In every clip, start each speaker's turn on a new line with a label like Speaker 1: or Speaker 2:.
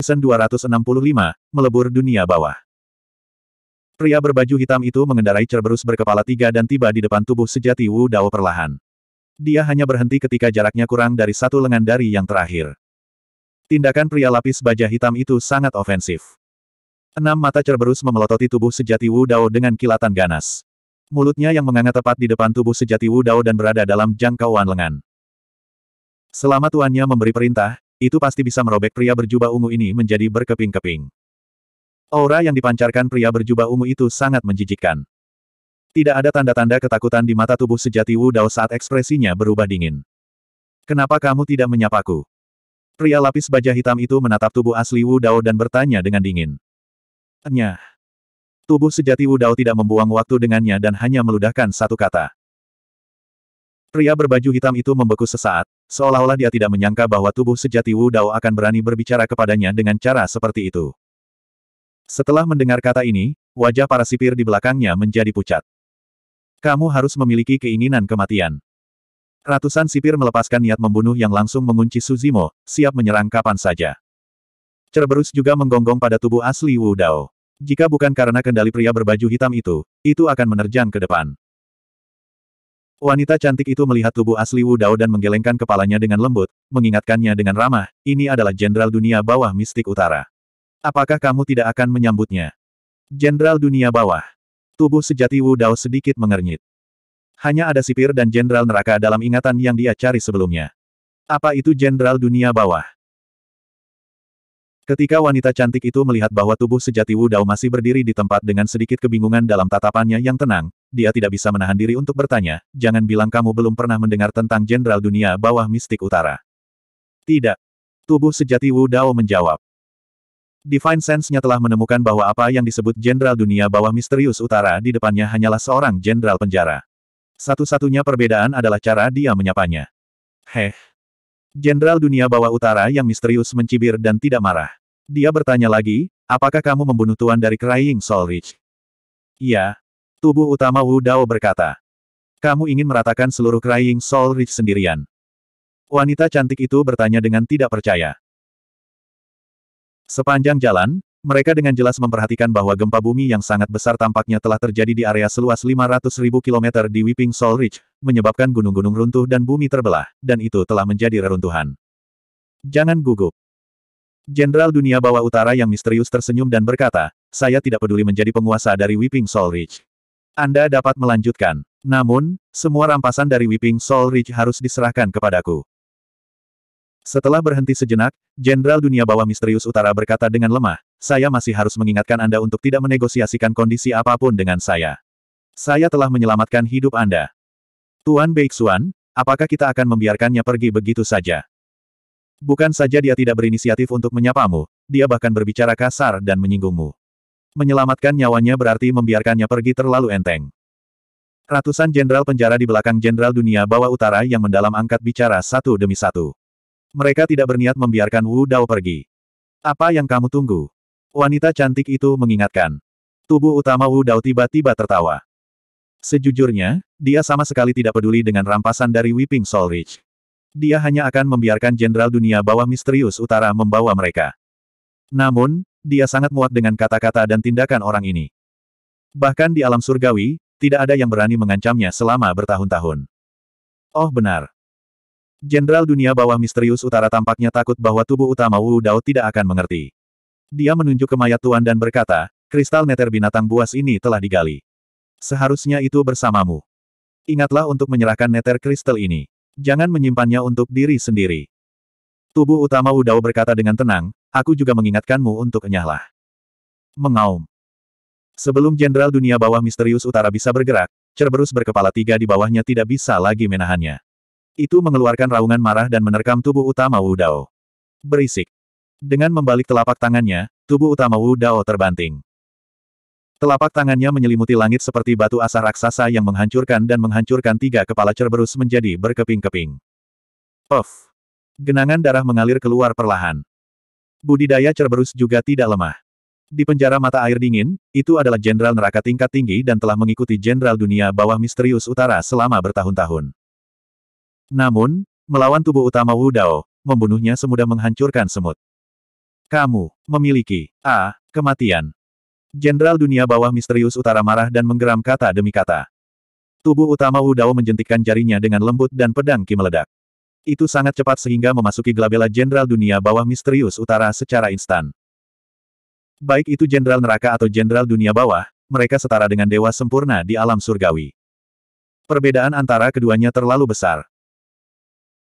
Speaker 1: Sen 265, Melebur Dunia Bawah. Pria berbaju hitam itu mengendarai Cerberus berkepala tiga dan tiba di depan tubuh sejati Wu Dao perlahan. Dia hanya berhenti ketika jaraknya kurang dari satu lengan dari yang terakhir. Tindakan pria lapis baja hitam itu sangat ofensif. Enam mata Cerberus memelototi tubuh sejati Wu Dao dengan kilatan ganas. Mulutnya yang menganga tepat di depan tubuh sejati Wu Dao dan berada dalam jangkauan lengan. Selama tuannya memberi perintah, itu pasti bisa merobek pria berjubah ungu ini menjadi berkeping-keping. Aura yang dipancarkan pria berjubah ungu itu sangat menjijikkan. Tidak ada tanda-tanda ketakutan di mata tubuh sejati Wu Dao saat ekspresinya berubah dingin. Kenapa kamu tidak menyapaku? Pria lapis baja hitam itu menatap tubuh asli Wu Dao dan bertanya dengan dingin. Enyah. Tubuh sejati Wu Dao tidak membuang waktu dengannya dan hanya meludahkan satu kata. Pria berbaju hitam itu membeku sesaat, Seolah-olah dia tidak menyangka bahwa tubuh sejati Wu Dao akan berani berbicara kepadanya dengan cara seperti itu. Setelah mendengar kata ini, wajah para sipir di belakangnya menjadi pucat. Kamu harus memiliki keinginan kematian. Ratusan sipir melepaskan niat membunuh yang langsung mengunci Suzimo, siap menyerang kapan saja. Cerberus juga menggonggong pada tubuh asli Wu Dao. Jika bukan karena kendali pria berbaju hitam itu, itu akan menerjang ke depan. Wanita cantik itu melihat tubuh asli Wu Dao dan menggelengkan kepalanya dengan lembut, mengingatkannya dengan ramah, ini adalah Jenderal Dunia Bawah Mistik Utara. Apakah kamu tidak akan menyambutnya? Jenderal Dunia Bawah. Tubuh sejati Wu Dao sedikit mengernyit. Hanya ada sipir dan Jenderal Neraka dalam ingatan yang dia cari sebelumnya. Apa itu Jenderal Dunia Bawah? Ketika wanita cantik itu melihat bahwa tubuh sejati Wu Dao masih berdiri di tempat dengan sedikit kebingungan dalam tatapannya yang tenang, dia tidak bisa menahan diri untuk bertanya, jangan bilang kamu belum pernah mendengar tentang Jenderal Dunia Bawah Mistik Utara. Tidak. Tubuh sejati Wu Dao menjawab. Divine Sense-nya telah menemukan bahwa apa yang disebut Jenderal Dunia Bawah Misterius Utara di depannya hanyalah seorang Jenderal Penjara. Satu-satunya perbedaan adalah cara dia menyapanya. Heh, Jenderal dunia bawah utara yang misterius mencibir dan tidak marah. Dia bertanya lagi, apakah kamu membunuh tuan dari Crying Soul Ridge? Iya. Tubuh utama Wu Dao berkata. Kamu ingin meratakan seluruh Crying Soul Ridge sendirian. Wanita cantik itu bertanya dengan tidak percaya. Sepanjang jalan, mereka dengan jelas memperhatikan bahwa gempa bumi yang sangat besar tampaknya telah terjadi di area seluas 500.000 km di Weeping Soul Ridge, menyebabkan gunung-gunung runtuh dan bumi terbelah, dan itu telah menjadi reruntuhan. Jangan gugup. Jenderal dunia bawah utara yang misterius tersenyum dan berkata, saya tidak peduli menjadi penguasa dari Weeping Soul Ridge. Anda dapat melanjutkan. Namun, semua rampasan dari Weeping Soul Ridge harus diserahkan kepadaku. Setelah berhenti sejenak, Jenderal Dunia Bawah Misterius Utara berkata dengan lemah, saya masih harus mengingatkan Anda untuk tidak menegosiasikan kondisi apapun dengan saya. Saya telah menyelamatkan hidup Anda. Tuan Beixuan, apakah kita akan membiarkannya pergi begitu saja? Bukan saja dia tidak berinisiatif untuk menyapamu, dia bahkan berbicara kasar dan menyinggungmu. Menyelamatkan nyawanya berarti membiarkannya pergi terlalu enteng. Ratusan jenderal penjara di belakang jenderal dunia bawah utara yang mendalam angkat bicara satu demi satu. Mereka tidak berniat membiarkan Wu Dao pergi. Apa yang kamu tunggu? Wanita cantik itu mengingatkan. Tubuh utama Wu Dao tiba-tiba tertawa. Sejujurnya, dia sama sekali tidak peduli dengan rampasan dari Weeping Soul Ridge. Dia hanya akan membiarkan jenderal dunia bawah misterius utara membawa mereka. Namun, dia sangat muak dengan kata-kata dan tindakan orang ini. Bahkan di alam surgawi, tidak ada yang berani mengancamnya selama bertahun-tahun. Oh benar. Jenderal dunia bawah misterius utara tampaknya takut bahwa tubuh utama Wu Dao tidak akan mengerti. Dia menunjuk ke mayat Tuan dan berkata, kristal neter binatang buas ini telah digali. Seharusnya itu bersamamu. Ingatlah untuk menyerahkan neter kristal ini. Jangan menyimpannya untuk diri sendiri. Tubuh utama Udao berkata dengan tenang, aku juga mengingatkanmu untuk enyahlah. Mengaum. Sebelum Jenderal Dunia Bawah Misterius Utara bisa bergerak, Cerberus berkepala tiga di bawahnya tidak bisa lagi menahannya. Itu mengeluarkan raungan marah dan menerkam tubuh utama Wudao. Berisik. Dengan membalik telapak tangannya, tubuh utama Wu Dao terbanting. Telapak tangannya menyelimuti langit seperti batu asah raksasa yang menghancurkan dan menghancurkan tiga kepala Cerberus menjadi berkeping-keping. Puff! Genangan darah mengalir keluar perlahan. Budidaya Cerberus juga tidak lemah. Di penjara mata air dingin, itu adalah jenderal neraka tingkat tinggi dan telah mengikuti jenderal dunia bawah misterius utara selama bertahun-tahun. Namun, melawan tubuh utama Wu Dao, membunuhnya semudah menghancurkan semut. Kamu memiliki A. Kematian. Jenderal dunia bawah misterius utara marah dan menggeram kata demi kata. Tubuh utama Wu Dao menjentikkan jarinya dengan lembut dan pedang Ki meledak. Itu sangat cepat sehingga memasuki gelabela jenderal dunia bawah misterius utara secara instan. Baik itu jenderal neraka atau jenderal dunia bawah, mereka setara dengan dewa sempurna di alam surgawi. Perbedaan antara keduanya terlalu besar.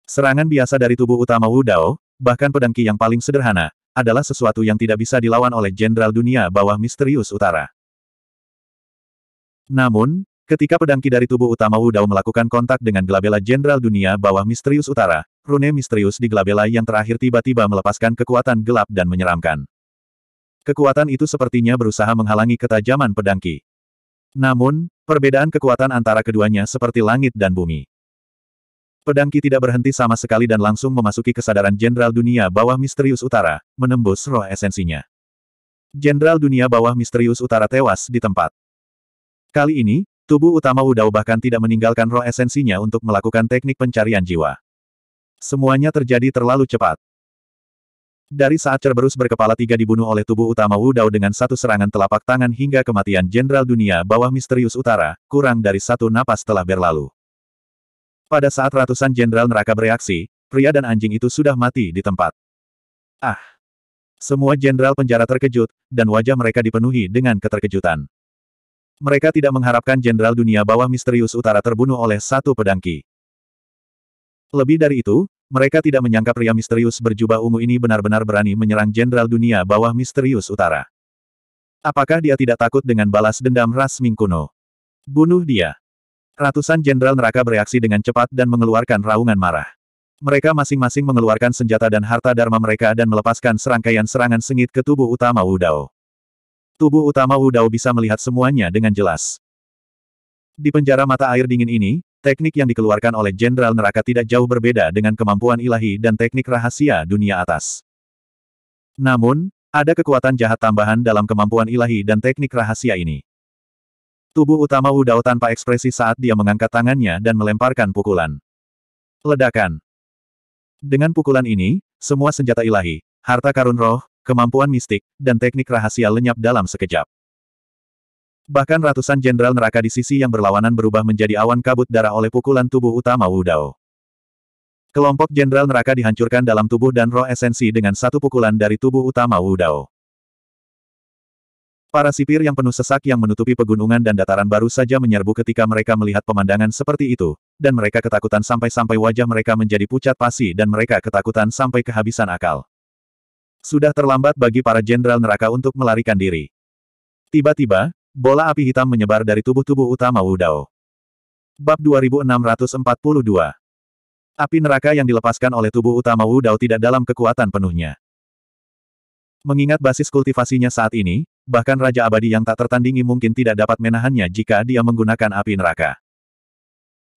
Speaker 1: Serangan biasa dari tubuh utama Wu Dao, bahkan pedang Ki yang paling sederhana, adalah sesuatu yang tidak bisa dilawan oleh Jenderal Dunia Bawah Misterius Utara. Namun, ketika pedangki dari tubuh utama Wudao melakukan kontak dengan Glabella Jenderal Dunia Bawah Misterius Utara, rune misterius di Glabella yang terakhir tiba-tiba melepaskan kekuatan gelap dan menyeramkan. Kekuatan itu sepertinya berusaha menghalangi ketajaman pedangki. Namun, perbedaan kekuatan antara keduanya seperti langit dan bumi. Pedangki tidak berhenti sama sekali dan langsung memasuki kesadaran Jenderal Dunia Bawah Misterius Utara, menembus roh esensinya. Jenderal Dunia Bawah Misterius Utara tewas di tempat. Kali ini, tubuh utama Wudao bahkan tidak meninggalkan roh esensinya untuk melakukan teknik pencarian jiwa. Semuanya terjadi terlalu cepat. Dari saat Cerberus berkepala tiga dibunuh oleh tubuh utama Wudao dengan satu serangan telapak tangan hingga kematian Jenderal Dunia bawah Misterius Utara, kurang dari satu napas telah berlalu. Pada saat ratusan jenderal neraka bereaksi, pria dan anjing itu sudah mati di tempat. Ah! Semua jenderal penjara terkejut, dan wajah mereka dipenuhi dengan keterkejutan. Mereka tidak mengharapkan jenderal dunia bawah misterius utara terbunuh oleh satu pedangki. Lebih dari itu, mereka tidak menyangka pria misterius berjubah ungu ini benar-benar berani menyerang jenderal dunia bawah misterius utara. Apakah dia tidak takut dengan balas dendam ras Mingkuno? Bunuh dia. Ratusan jenderal neraka bereaksi dengan cepat dan mengeluarkan raungan marah. Mereka masing-masing mengeluarkan senjata dan harta dharma mereka dan melepaskan serangkaian serangan sengit ke tubuh utama Wudao. Tubuh utama Wudao bisa melihat semuanya dengan jelas. Di penjara mata air dingin ini, teknik yang dikeluarkan oleh jenderal neraka tidak jauh berbeda dengan kemampuan ilahi dan teknik rahasia dunia atas. Namun, ada kekuatan jahat tambahan dalam kemampuan ilahi dan teknik rahasia ini. Tubuh utama Dao tanpa ekspresi saat dia mengangkat tangannya dan melemparkan pukulan. Ledakan. Dengan pukulan ini, semua senjata ilahi, harta karun roh, kemampuan mistik, dan teknik rahasia lenyap dalam sekejap. Bahkan ratusan jenderal neraka di sisi yang berlawanan berubah menjadi awan kabut darah oleh pukulan tubuh utama Wudao. Kelompok jenderal neraka dihancurkan dalam tubuh dan roh esensi dengan satu pukulan dari tubuh utama Wudao. Para sipir yang penuh sesak yang menutupi pegunungan dan dataran baru saja menyerbu ketika mereka melihat pemandangan seperti itu, dan mereka ketakutan sampai-sampai wajah mereka menjadi pucat pasi dan mereka ketakutan sampai kehabisan akal. Sudah terlambat bagi para jenderal neraka untuk melarikan diri. Tiba-tiba, bola api hitam menyebar dari tubuh-tubuh utama Wudao. Bab 2642 Api neraka yang dilepaskan oleh tubuh utama Wudao tidak dalam kekuatan penuhnya. Mengingat basis kultivasinya saat ini, bahkan Raja Abadi yang tak tertandingi mungkin tidak dapat menahannya jika dia menggunakan api neraka.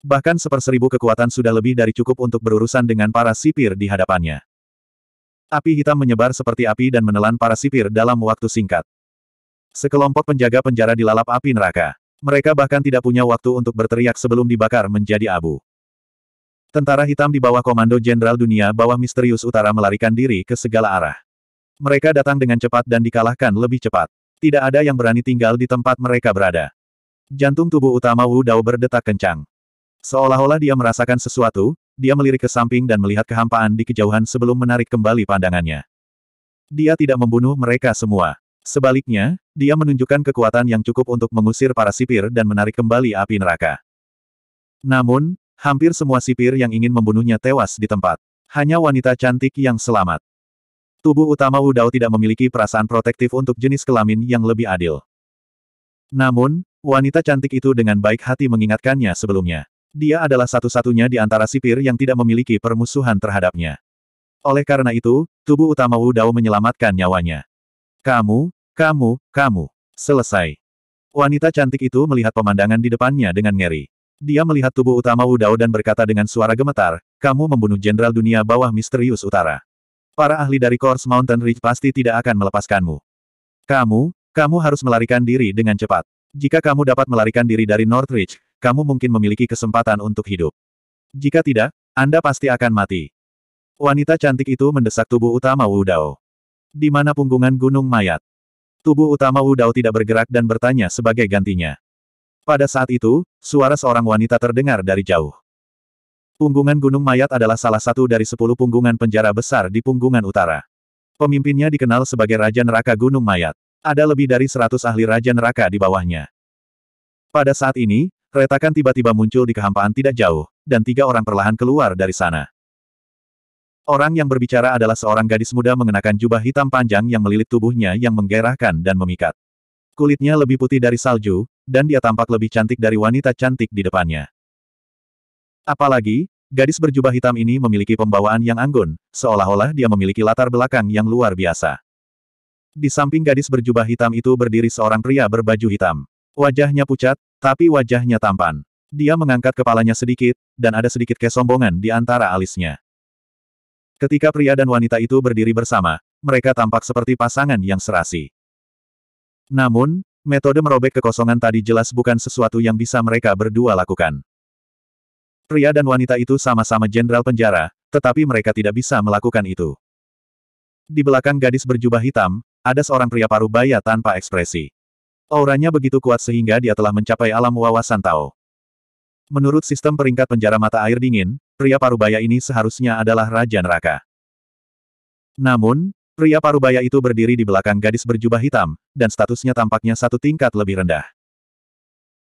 Speaker 1: Bahkan seperseribu kekuatan sudah lebih dari cukup untuk berurusan dengan para sipir di hadapannya. Api hitam menyebar seperti api dan menelan para sipir dalam waktu singkat. Sekelompok penjaga penjara dilalap api neraka. Mereka bahkan tidak punya waktu untuk berteriak sebelum dibakar menjadi abu. Tentara hitam di bawah komando Jenderal Dunia bawah Misterius Utara melarikan diri ke segala arah. Mereka datang dengan cepat dan dikalahkan lebih cepat. Tidak ada yang berani tinggal di tempat mereka berada. Jantung tubuh utama Wu Dao berdetak kencang. Seolah-olah dia merasakan sesuatu, dia melirik ke samping dan melihat kehampaan di kejauhan sebelum menarik kembali pandangannya. Dia tidak membunuh mereka semua. Sebaliknya, dia menunjukkan kekuatan yang cukup untuk mengusir para sipir dan menarik kembali api neraka. Namun, hampir semua sipir yang ingin membunuhnya tewas di tempat. Hanya wanita cantik yang selamat. Tubuh utama Wu Dao tidak memiliki perasaan protektif untuk jenis kelamin yang lebih adil. Namun, wanita cantik itu dengan baik hati mengingatkannya sebelumnya. Dia adalah satu-satunya di antara sipir yang tidak memiliki permusuhan terhadapnya. Oleh karena itu, tubuh utama Wu Dao menyelamatkan nyawanya. Kamu, kamu, kamu. Selesai. Wanita cantik itu melihat pemandangan di depannya dengan ngeri. Dia melihat tubuh utama Wu Dao dan berkata dengan suara gemetar, kamu membunuh Jenderal Dunia Bawah Misterius Utara. Para ahli dari Kors Mountain Ridge pasti tidak akan melepaskanmu. Kamu, kamu harus melarikan diri dengan cepat. Jika kamu dapat melarikan diri dari Northridge, kamu mungkin memiliki kesempatan untuk hidup. Jika tidak, Anda pasti akan mati. Wanita cantik itu mendesak tubuh utama Wu Dao. Di mana punggungan gunung mayat? Tubuh utama Wu Dao tidak bergerak dan bertanya sebagai gantinya. Pada saat itu, suara seorang wanita terdengar dari jauh. Punggungan Gunung Mayat adalah salah satu dari sepuluh punggungan penjara besar di Punggungan Utara. Pemimpinnya dikenal sebagai Raja Neraka Gunung Mayat. Ada lebih dari seratus ahli Raja Neraka di bawahnya. Pada saat ini, retakan tiba-tiba muncul di kehampaan tidak jauh, dan tiga orang perlahan keluar dari sana. Orang yang berbicara adalah seorang gadis muda mengenakan jubah hitam panjang yang melilit tubuhnya yang menggerahkan dan memikat. Kulitnya lebih putih dari salju, dan dia tampak lebih cantik dari wanita cantik di depannya. Apalagi, gadis berjubah hitam ini memiliki pembawaan yang anggun, seolah-olah dia memiliki latar belakang yang luar biasa. Di samping gadis berjubah hitam itu berdiri seorang pria berbaju hitam. Wajahnya pucat, tapi wajahnya tampan. Dia mengangkat kepalanya sedikit, dan ada sedikit kesombongan di antara alisnya. Ketika pria dan wanita itu berdiri bersama, mereka tampak seperti pasangan yang serasi. Namun, metode merobek kekosongan tadi jelas bukan sesuatu yang bisa mereka berdua lakukan. Pria dan wanita itu sama-sama jenderal penjara, tetapi mereka tidak bisa melakukan itu. Di belakang gadis berjubah hitam, ada seorang pria paruh baya tanpa ekspresi. Auranya begitu kuat sehingga dia telah mencapai alam wawasan Tao. Menurut sistem peringkat penjara mata air dingin, pria parubaya ini seharusnya adalah Raja Neraka. Namun, pria parubaya itu berdiri di belakang gadis berjubah hitam, dan statusnya tampaknya satu tingkat lebih rendah.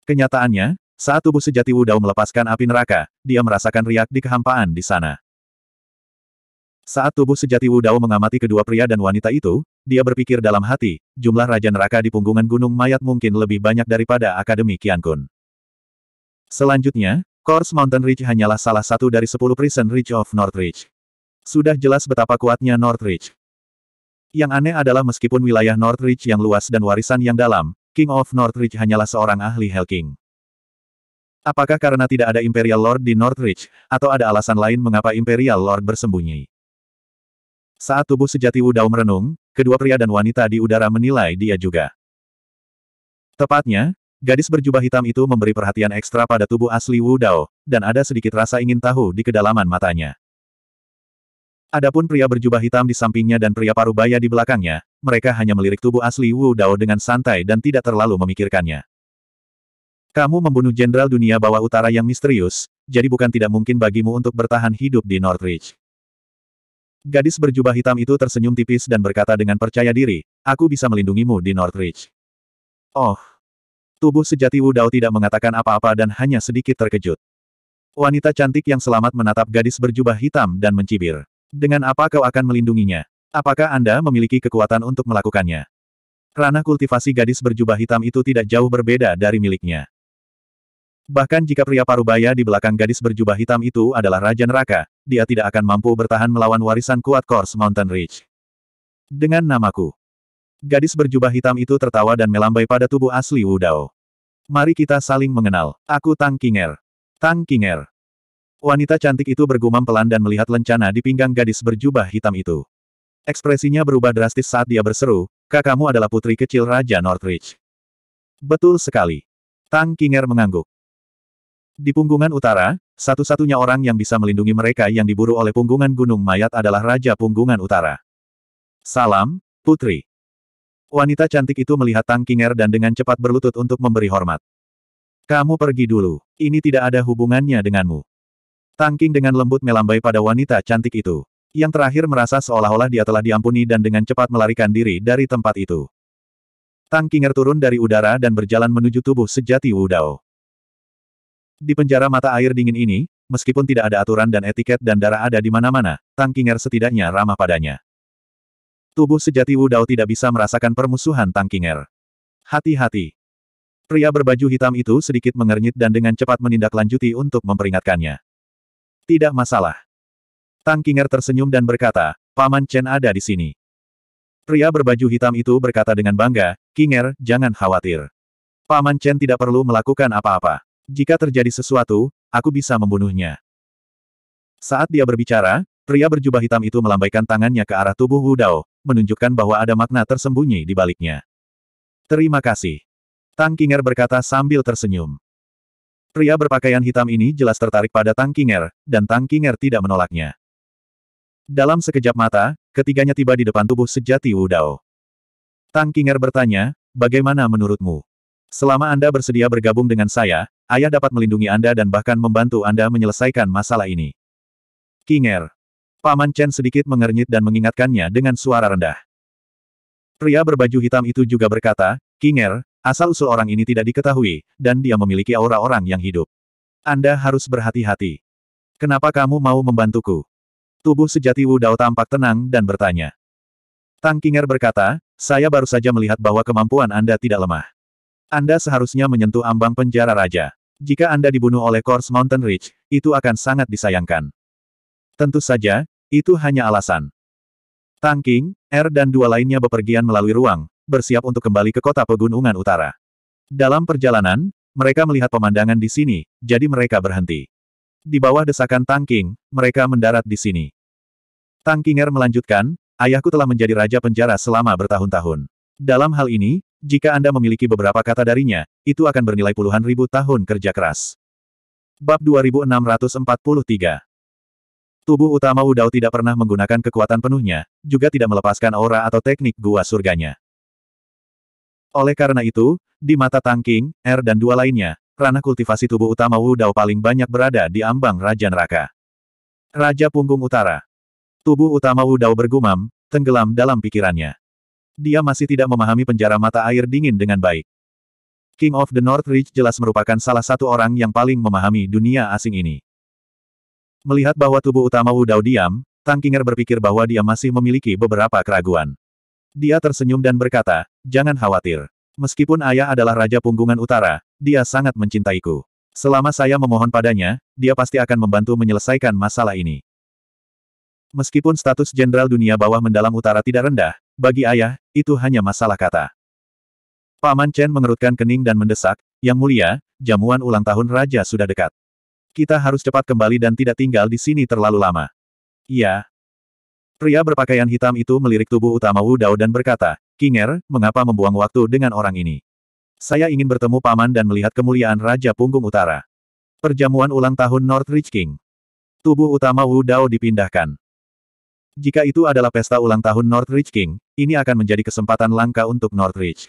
Speaker 1: Kenyataannya, saat tubuh sejati Wudao melepaskan api neraka, dia merasakan riak di kehampaan di sana. Saat tubuh sejati Wudao mengamati kedua pria dan wanita itu, dia berpikir dalam hati, jumlah Raja Neraka di punggungan gunung mayat mungkin lebih banyak daripada Akademi Kun. Selanjutnya, Course Mountain Ridge hanyalah salah satu dari sepuluh prison ridge of Northridge. Sudah jelas betapa kuatnya Northridge. Yang aneh adalah meskipun wilayah Northridge yang luas dan warisan yang dalam, King of Northridge hanyalah seorang ahli Hell King. Apakah karena tidak ada Imperial Lord di Northridge, atau ada alasan lain mengapa Imperial Lord bersembunyi? Saat tubuh sejati Wudao merenung, kedua pria dan wanita di udara menilai dia juga. Tepatnya, gadis berjubah hitam itu memberi perhatian ekstra pada tubuh asli Wudao, dan ada sedikit rasa ingin tahu di kedalaman matanya. Adapun pria berjubah hitam di sampingnya dan pria parubaya di belakangnya, mereka hanya melirik tubuh asli Wu Dao dengan santai dan tidak terlalu memikirkannya. Kamu membunuh Jenderal Dunia Bawah Utara yang misterius, jadi bukan tidak mungkin bagimu untuk bertahan hidup di Northridge. Gadis berjubah hitam itu tersenyum tipis dan berkata dengan percaya diri, aku bisa melindungimu di Northridge. Oh. Tubuh sejati Wu Dao tidak mengatakan apa-apa dan hanya sedikit terkejut. Wanita cantik yang selamat menatap gadis berjubah hitam dan mencibir. Dengan apa kau akan melindunginya? Apakah Anda memiliki kekuatan untuk melakukannya? Ranah kultivasi gadis berjubah hitam itu tidak jauh berbeda dari miliknya. Bahkan jika pria parubaya di belakang gadis berjubah hitam itu adalah Raja Neraka, dia tidak akan mampu bertahan melawan warisan kuat Kors Mountain Ridge. Dengan namaku. Gadis berjubah hitam itu tertawa dan melambai pada tubuh asli Wudao. Mari kita saling mengenal. Aku Tang Kinger. Tang Kinger. Wanita cantik itu bergumam pelan dan melihat lencana di pinggang gadis berjubah hitam itu. Ekspresinya berubah drastis saat dia berseru, Kakamu adalah putri kecil Raja Northridge. Betul sekali. Tang Kinger mengangguk. Di punggungan utara, satu-satunya orang yang bisa melindungi mereka yang diburu oleh punggungan gunung mayat adalah Raja Punggungan Utara. Salam, Putri. Wanita cantik itu melihat Tang Kinger dan dengan cepat berlutut untuk memberi hormat. Kamu pergi dulu. Ini tidak ada hubungannya denganmu. Tang King dengan lembut melambai pada wanita cantik itu. Yang terakhir merasa seolah-olah dia telah diampuni dan dengan cepat melarikan diri dari tempat itu. Tang Kinger turun dari udara dan berjalan menuju tubuh sejati Wu Dao. Di penjara mata air dingin ini, meskipun tidak ada aturan dan etiket dan darah ada di mana-mana, Tang Kinger setidaknya ramah padanya. Tubuh sejati Wu Dao tidak bisa merasakan permusuhan Tang Kinger. Hati-hati. Pria berbaju hitam itu sedikit mengernyit dan dengan cepat menindaklanjuti untuk memperingatkannya. Tidak masalah. Tang Kinger tersenyum dan berkata, Paman Chen ada di sini. Pria berbaju hitam itu berkata dengan bangga, Kinger, jangan khawatir. Paman Chen tidak perlu melakukan apa-apa. Jika terjadi sesuatu, aku bisa membunuhnya. Saat dia berbicara, pria berjubah hitam itu melambaikan tangannya ke arah tubuh Wu Dao, menunjukkan bahwa ada makna tersembunyi di baliknya. Terima kasih. Tang Kinger berkata sambil tersenyum. Pria berpakaian hitam ini jelas tertarik pada Tang Kinger, dan Tang Kinger tidak menolaknya. Dalam sekejap mata, ketiganya tiba di depan tubuh sejati Wu Dao. Tang Kinger bertanya, bagaimana menurutmu? Selama Anda bersedia bergabung dengan saya, Ayah dapat melindungi Anda dan bahkan membantu Anda menyelesaikan masalah ini. Kinger. Paman Chen sedikit mengernyit dan mengingatkannya dengan suara rendah. Pria berbaju hitam itu juga berkata, Kinger, asal-usul orang ini tidak diketahui, dan dia memiliki aura orang yang hidup. Anda harus berhati-hati. Kenapa kamu mau membantuku? Tubuh sejati Wu Dao tampak tenang dan bertanya. Tang Kinger berkata, saya baru saja melihat bahwa kemampuan Anda tidak lemah. Anda seharusnya menyentuh ambang penjara raja. Jika Anda dibunuh oleh Kors Mountain Ridge, itu akan sangat disayangkan. Tentu saja, itu hanya alasan. Tang King, Er, dan dua lainnya bepergian melalui ruang, bersiap untuk kembali ke kota pegunungan utara. Dalam perjalanan, mereka melihat pemandangan di sini, jadi mereka berhenti. Di bawah desakan Tang King, mereka mendarat di sini. Tang King Er melanjutkan, ayahku telah menjadi raja penjara selama bertahun-tahun. Dalam hal ini, jika Anda memiliki beberapa kata darinya, itu akan bernilai puluhan ribu tahun kerja keras. Bab 2643 Tubuh utama Dao tidak pernah menggunakan kekuatan penuhnya, juga tidak melepaskan aura atau teknik gua surganya. Oleh karena itu, di mata Tangking, Er, dan dua lainnya, ranah kultivasi tubuh utama Wudao paling banyak berada di ambang Raja Neraka. Raja Punggung Utara. Tubuh utama Wudao bergumam, tenggelam dalam pikirannya. Dia masih tidak memahami penjara mata air dingin dengan baik. King of the North Ridge jelas merupakan salah satu orang yang paling memahami dunia asing ini. Melihat bahwa tubuh utama Wu Dao diam, Tang Kinger berpikir bahwa dia masih memiliki beberapa keraguan. Dia tersenyum dan berkata, jangan khawatir. Meskipun ayah adalah Raja Punggungan Utara, dia sangat mencintaiku. Selama saya memohon padanya, dia pasti akan membantu menyelesaikan masalah ini. Meskipun status Jenderal Dunia Bawah Mendalam Utara tidak rendah, bagi ayah, itu hanya masalah kata. Paman Chen mengerutkan kening dan mendesak, Yang mulia, jamuan ulang tahun raja sudah dekat. Kita harus cepat kembali dan tidak tinggal di sini terlalu lama. Iya. Pria berpakaian hitam itu melirik tubuh utama Wu Dao dan berkata, Kinger, mengapa membuang waktu dengan orang ini? Saya ingin bertemu Paman dan melihat kemuliaan Raja Punggung Utara. Perjamuan ulang tahun North Ridge King. Tubuh utama Wu Dao dipindahkan. Jika itu adalah pesta ulang tahun Northridge King, ini akan menjadi kesempatan langka untuk Northridge.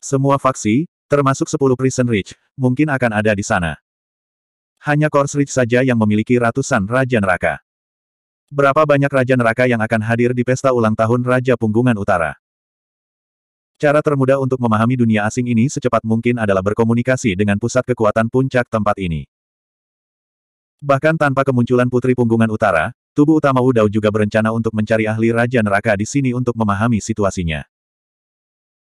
Speaker 1: Semua faksi, termasuk 10 Prison Ridge, mungkin akan ada di sana. Hanya Corse Ridge saja yang memiliki ratusan Raja Neraka. Berapa banyak Raja Neraka yang akan hadir di pesta ulang tahun Raja Punggungan Utara? Cara termudah untuk memahami dunia asing ini secepat mungkin adalah berkomunikasi dengan pusat kekuatan puncak tempat ini. Bahkan tanpa kemunculan Putri Punggungan Utara, Tubuh utama Wudao juga berencana untuk mencari ahli Raja Neraka di sini untuk memahami situasinya.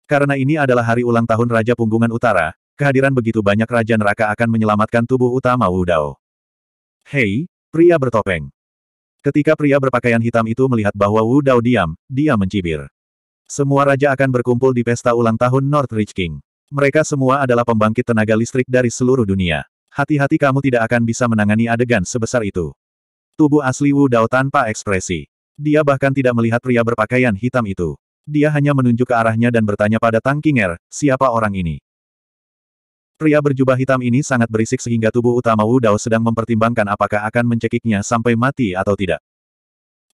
Speaker 1: Karena ini adalah hari ulang tahun Raja Punggungan Utara, kehadiran begitu banyak Raja Neraka akan menyelamatkan tubuh utama Wudao. Hei, pria bertopeng. Ketika pria berpakaian hitam itu melihat bahwa Wudao diam, dia mencibir. Semua raja akan berkumpul di pesta ulang tahun Northridge King. Mereka semua adalah pembangkit tenaga listrik dari seluruh dunia. Hati-hati kamu tidak akan bisa menangani adegan sebesar itu. Tubuh asli Wu Dao tanpa ekspresi. Dia bahkan tidak melihat pria berpakaian hitam itu. Dia hanya menunjuk ke arahnya dan bertanya pada Tang Kinger, siapa orang ini? Pria berjubah hitam ini sangat berisik sehingga tubuh utama Wu Dao sedang mempertimbangkan apakah akan mencekiknya sampai mati atau tidak.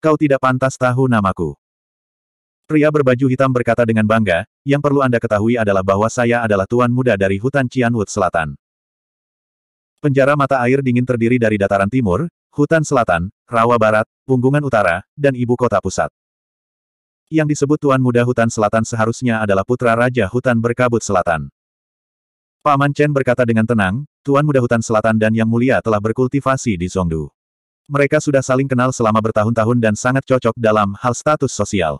Speaker 1: Kau tidak pantas tahu namaku. Pria berbaju hitam berkata dengan bangga, yang perlu Anda ketahui adalah bahwa saya adalah tuan muda dari hutan Cianwood Selatan. Penjara mata air dingin terdiri dari dataran timur, hutan selatan, rawa barat, punggungan utara, dan ibu kota pusat. Yang disebut Tuan Muda Hutan Selatan seharusnya adalah putra Raja Hutan Berkabut Selatan. Paman Chen berkata dengan tenang, Tuan Muda Hutan Selatan dan Yang Mulia telah berkultivasi di Zhongdu. Mereka sudah saling kenal selama bertahun-tahun dan sangat cocok dalam hal status sosial.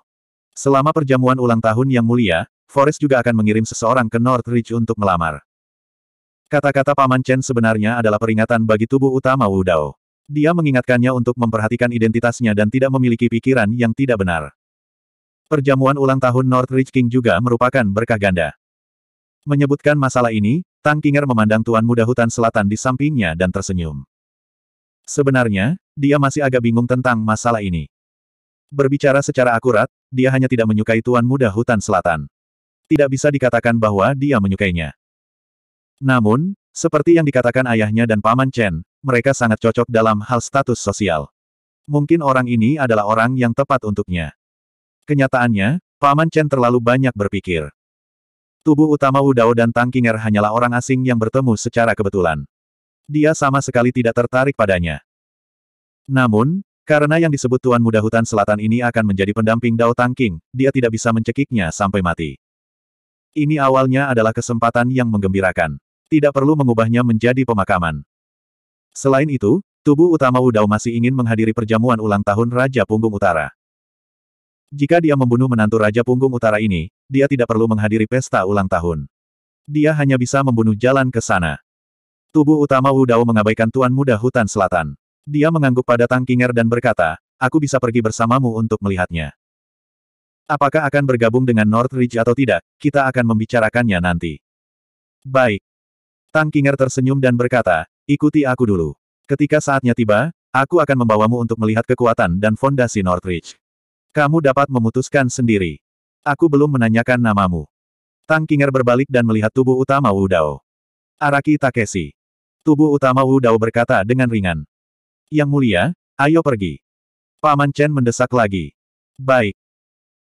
Speaker 1: Selama perjamuan ulang tahun Yang Mulia, Forest juga akan mengirim seseorang ke Northridge untuk melamar. Kata-kata Paman Chen sebenarnya adalah peringatan bagi tubuh utama Wu Dao. Dia mengingatkannya untuk memperhatikan identitasnya dan tidak memiliki pikiran yang tidak benar. Perjamuan ulang tahun Northridge King juga merupakan berkah ganda. Menyebutkan masalah ini, Tang Kinger memandang Tuan Muda Hutan Selatan di sampingnya dan tersenyum. Sebenarnya, dia masih agak bingung tentang masalah ini. Berbicara secara akurat, dia hanya tidak menyukai Tuan Muda Hutan Selatan. Tidak bisa dikatakan bahwa dia menyukainya. Namun, seperti yang dikatakan ayahnya dan Paman Chen, mereka sangat cocok dalam hal status sosial. Mungkin orang ini adalah orang yang tepat untuknya. Kenyataannya, Paman Chen terlalu banyak berpikir. Tubuh utama Dao dan Tang King'er hanyalah orang asing yang bertemu secara kebetulan. Dia sama sekali tidak tertarik padanya. Namun, karena yang disebut Tuan Muda Hutan Selatan ini akan menjadi pendamping Dao Tang King, dia tidak bisa mencekiknya sampai mati. Ini awalnya adalah kesempatan yang menggembirakan. Tidak perlu mengubahnya menjadi pemakaman. Selain itu, tubuh utama Wudao masih ingin menghadiri perjamuan ulang tahun Raja Punggung Utara. Jika dia membunuh menantu Raja Punggung Utara ini, dia tidak perlu menghadiri pesta ulang tahun. Dia hanya bisa membunuh jalan ke sana. Tubuh utama Wudao mengabaikan Tuan Muda Hutan Selatan. Dia mengangguk pada Tang Kinger dan berkata, aku bisa pergi bersamamu untuk melihatnya. Apakah akan bergabung dengan Northridge atau tidak, kita akan membicarakannya nanti. Baik. Tang Kinger tersenyum dan berkata, Ikuti aku dulu. Ketika saatnya tiba, aku akan membawamu untuk melihat kekuatan dan fondasi Northridge. Kamu dapat memutuskan sendiri. Aku belum menanyakan namamu. Tang Kinger berbalik dan melihat tubuh utama Wu Dao. Araki Takeshi. Tubuh utama Wu Dao berkata dengan ringan. Yang mulia, ayo pergi. Paman Chen mendesak lagi. Baik.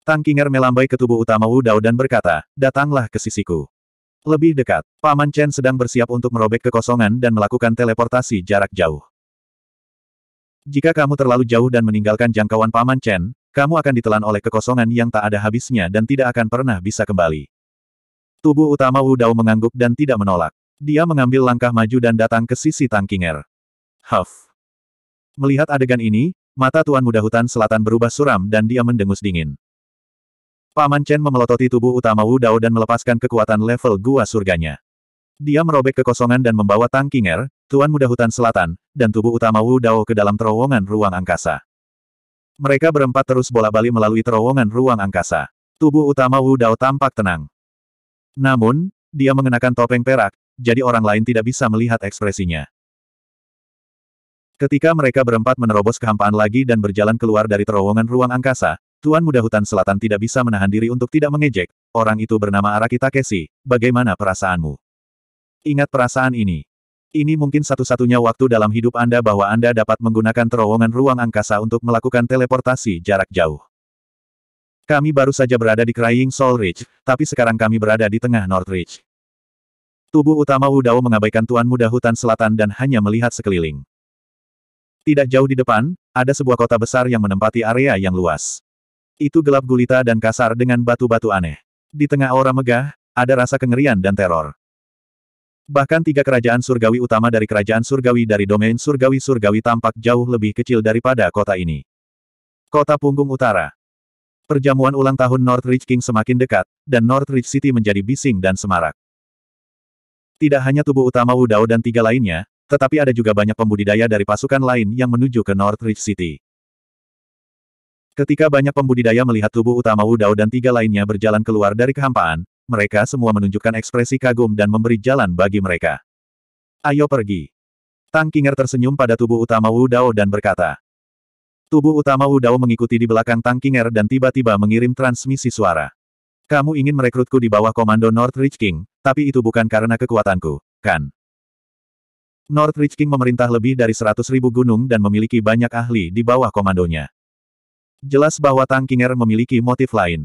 Speaker 1: Tang Kinger melambai ke tubuh utama Wu Dao dan berkata, datanglah ke sisiku. Lebih dekat, Paman Chen sedang bersiap untuk merobek kekosongan dan melakukan teleportasi jarak jauh. Jika kamu terlalu jauh dan meninggalkan jangkauan Paman Chen, kamu akan ditelan oleh kekosongan yang tak ada habisnya dan tidak akan pernah bisa kembali. Tubuh utama Wu Dao mengangguk dan tidak menolak. Dia mengambil langkah maju dan datang ke sisi Er. Huff. Melihat adegan ini, mata Tuan Muda Hutan Selatan berubah suram dan dia mendengus dingin. Paman Chen memelototi tubuh utama Wu Dao dan melepaskan kekuatan level gua surganya. Dia merobek kekosongan dan membawa Tang King'er, Tuan Muda Hutan Selatan, dan tubuh utama Wu Dao ke dalam terowongan ruang angkasa. Mereka berempat terus bola-balik melalui terowongan ruang angkasa. Tubuh utama Wu Dao tampak tenang. Namun, dia mengenakan topeng perak, jadi orang lain tidak bisa melihat ekspresinya. Ketika mereka berempat menerobos kehampaan lagi dan berjalan keluar dari terowongan ruang angkasa, Tuan Muda Hutan Selatan tidak bisa menahan diri untuk tidak mengejek, orang itu bernama Araki Takeshi, bagaimana perasaanmu? Ingat perasaan ini. Ini mungkin satu-satunya waktu dalam hidup Anda bahwa Anda dapat menggunakan terowongan ruang angkasa untuk melakukan teleportasi jarak jauh. Kami baru saja berada di Crying Soul Ridge, tapi sekarang kami berada di tengah North Ridge. Tubuh utama Wudao mengabaikan Tuan Muda Hutan Selatan dan hanya melihat sekeliling. Tidak jauh di depan, ada sebuah kota besar yang menempati area yang luas. Itu gelap gulita dan kasar dengan batu-batu aneh. Di tengah aura megah, ada rasa kengerian dan teror. Bahkan tiga kerajaan surgawi utama dari kerajaan surgawi dari domain surgawi-surgawi tampak jauh lebih kecil daripada kota ini. Kota Punggung Utara Perjamuan ulang tahun Northridge King semakin dekat, dan Northridge City menjadi bising dan semarak. Tidak hanya tubuh utama Wudao dan tiga lainnya, tetapi ada juga banyak pembudidaya dari pasukan lain yang menuju ke Northridge City. Ketika banyak pembudidaya melihat tubuh utama Wu Dao dan tiga lainnya berjalan keluar dari kehampaan, mereka semua menunjukkan ekspresi kagum dan memberi jalan bagi mereka. Ayo pergi. Tang Kinger tersenyum pada tubuh utama Wu Dao dan berkata. Tubuh utama Wu Dao mengikuti di belakang Tang Kinger dan tiba-tiba mengirim transmisi suara. Kamu ingin merekrutku di bawah komando Northridge King, tapi itu bukan karena kekuatanku, kan? Northridge King memerintah lebih dari seratus gunung dan memiliki banyak ahli di bawah komandonya. Jelas bahwa Tang Kinger memiliki motif lain.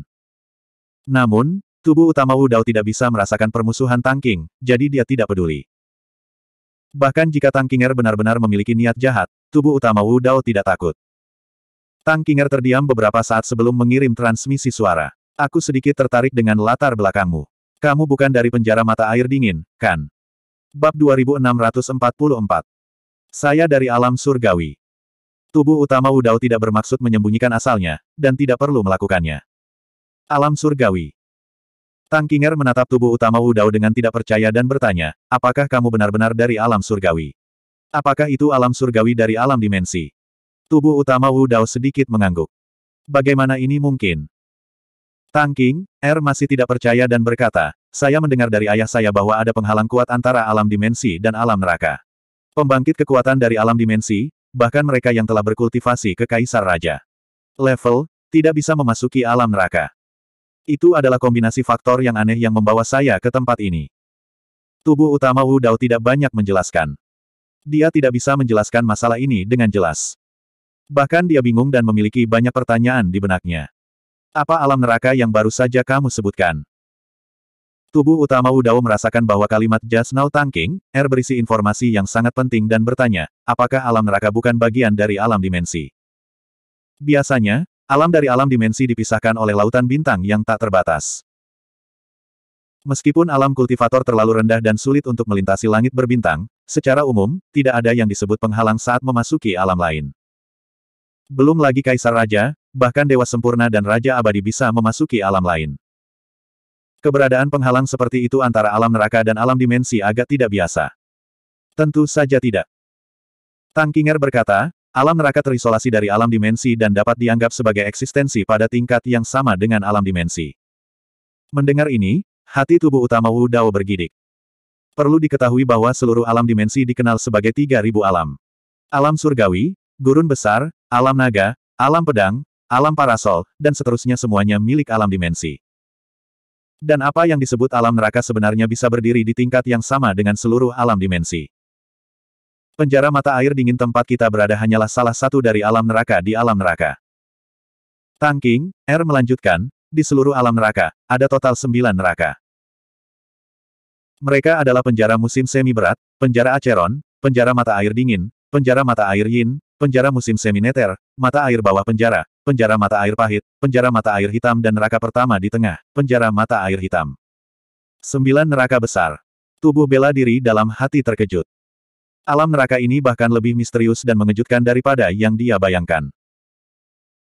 Speaker 1: Namun, tubuh utama Wu Dao tidak bisa merasakan permusuhan Tang King, jadi dia tidak peduli. Bahkan jika Tang Kinger benar-benar memiliki niat jahat, tubuh utama Wu Dao tidak takut. Tang Kinger terdiam beberapa saat sebelum mengirim transmisi suara. Aku sedikit tertarik dengan latar belakangmu. Kamu bukan dari penjara mata air dingin, kan? Bab 2644 Saya dari alam surgawi. Tubuh utama Wudao tidak bermaksud menyembunyikan asalnya, dan tidak perlu melakukannya. Alam surgawi. Tang Kinger menatap tubuh utama Wudao dengan tidak percaya dan bertanya, apakah kamu benar-benar dari alam surgawi? Apakah itu alam surgawi dari alam dimensi? Tubuh utama Wudao sedikit mengangguk. Bagaimana ini mungkin? Tang King, Er masih tidak percaya dan berkata, saya mendengar dari ayah saya bahwa ada penghalang kuat antara alam dimensi dan alam neraka. Pembangkit kekuatan dari alam dimensi, bahkan mereka yang telah berkultivasi ke Kaisar Raja. Level, tidak bisa memasuki alam neraka. Itu adalah kombinasi faktor yang aneh yang membawa saya ke tempat ini. Tubuh utama Wu Dao tidak banyak menjelaskan. Dia tidak bisa menjelaskan masalah ini dengan jelas. Bahkan dia bingung dan memiliki banyak pertanyaan di benaknya. Apa alam neraka yang baru saja kamu sebutkan? Tubuh utama Udao merasakan bahwa kalimat Just Now Tangking, R berisi informasi yang sangat penting dan bertanya, apakah alam neraka bukan bagian dari alam dimensi? Biasanya, alam dari alam dimensi dipisahkan oleh lautan bintang yang tak terbatas. Meskipun alam kultivator terlalu rendah dan sulit untuk melintasi langit berbintang, secara umum, tidak ada yang disebut penghalang saat memasuki alam lain. Belum lagi kaisar raja, bahkan dewa sempurna dan raja abadi bisa memasuki alam lain. Keberadaan penghalang seperti itu antara alam neraka dan alam dimensi agak tidak biasa. Tentu saja tidak. Tang Kinger berkata, alam neraka terisolasi dari alam dimensi dan dapat dianggap sebagai eksistensi pada tingkat yang sama dengan alam dimensi. Mendengar ini, hati tubuh utama Wu Dao bergidik. Perlu diketahui bahwa seluruh alam dimensi dikenal sebagai 3.000 alam. Alam surgawi, gurun besar, alam naga, alam pedang, alam parasol, dan seterusnya semuanya milik alam dimensi. Dan apa yang disebut alam neraka sebenarnya bisa berdiri di tingkat yang sama dengan seluruh alam dimensi. Penjara mata air dingin tempat kita berada hanyalah salah satu dari alam neraka di alam neraka. Tangking, R er melanjutkan, di seluruh alam neraka, ada total sembilan neraka. Mereka adalah penjara musim semi berat, penjara aceron, penjara mata air dingin, penjara mata air yin, penjara musim semi neter, mata air bawah penjara, penjara mata air pahit, penjara mata air hitam dan neraka pertama di tengah, penjara mata air hitam. Sembilan neraka besar. Tubuh bela diri dalam hati terkejut. Alam neraka ini bahkan lebih misterius dan mengejutkan daripada yang dia bayangkan.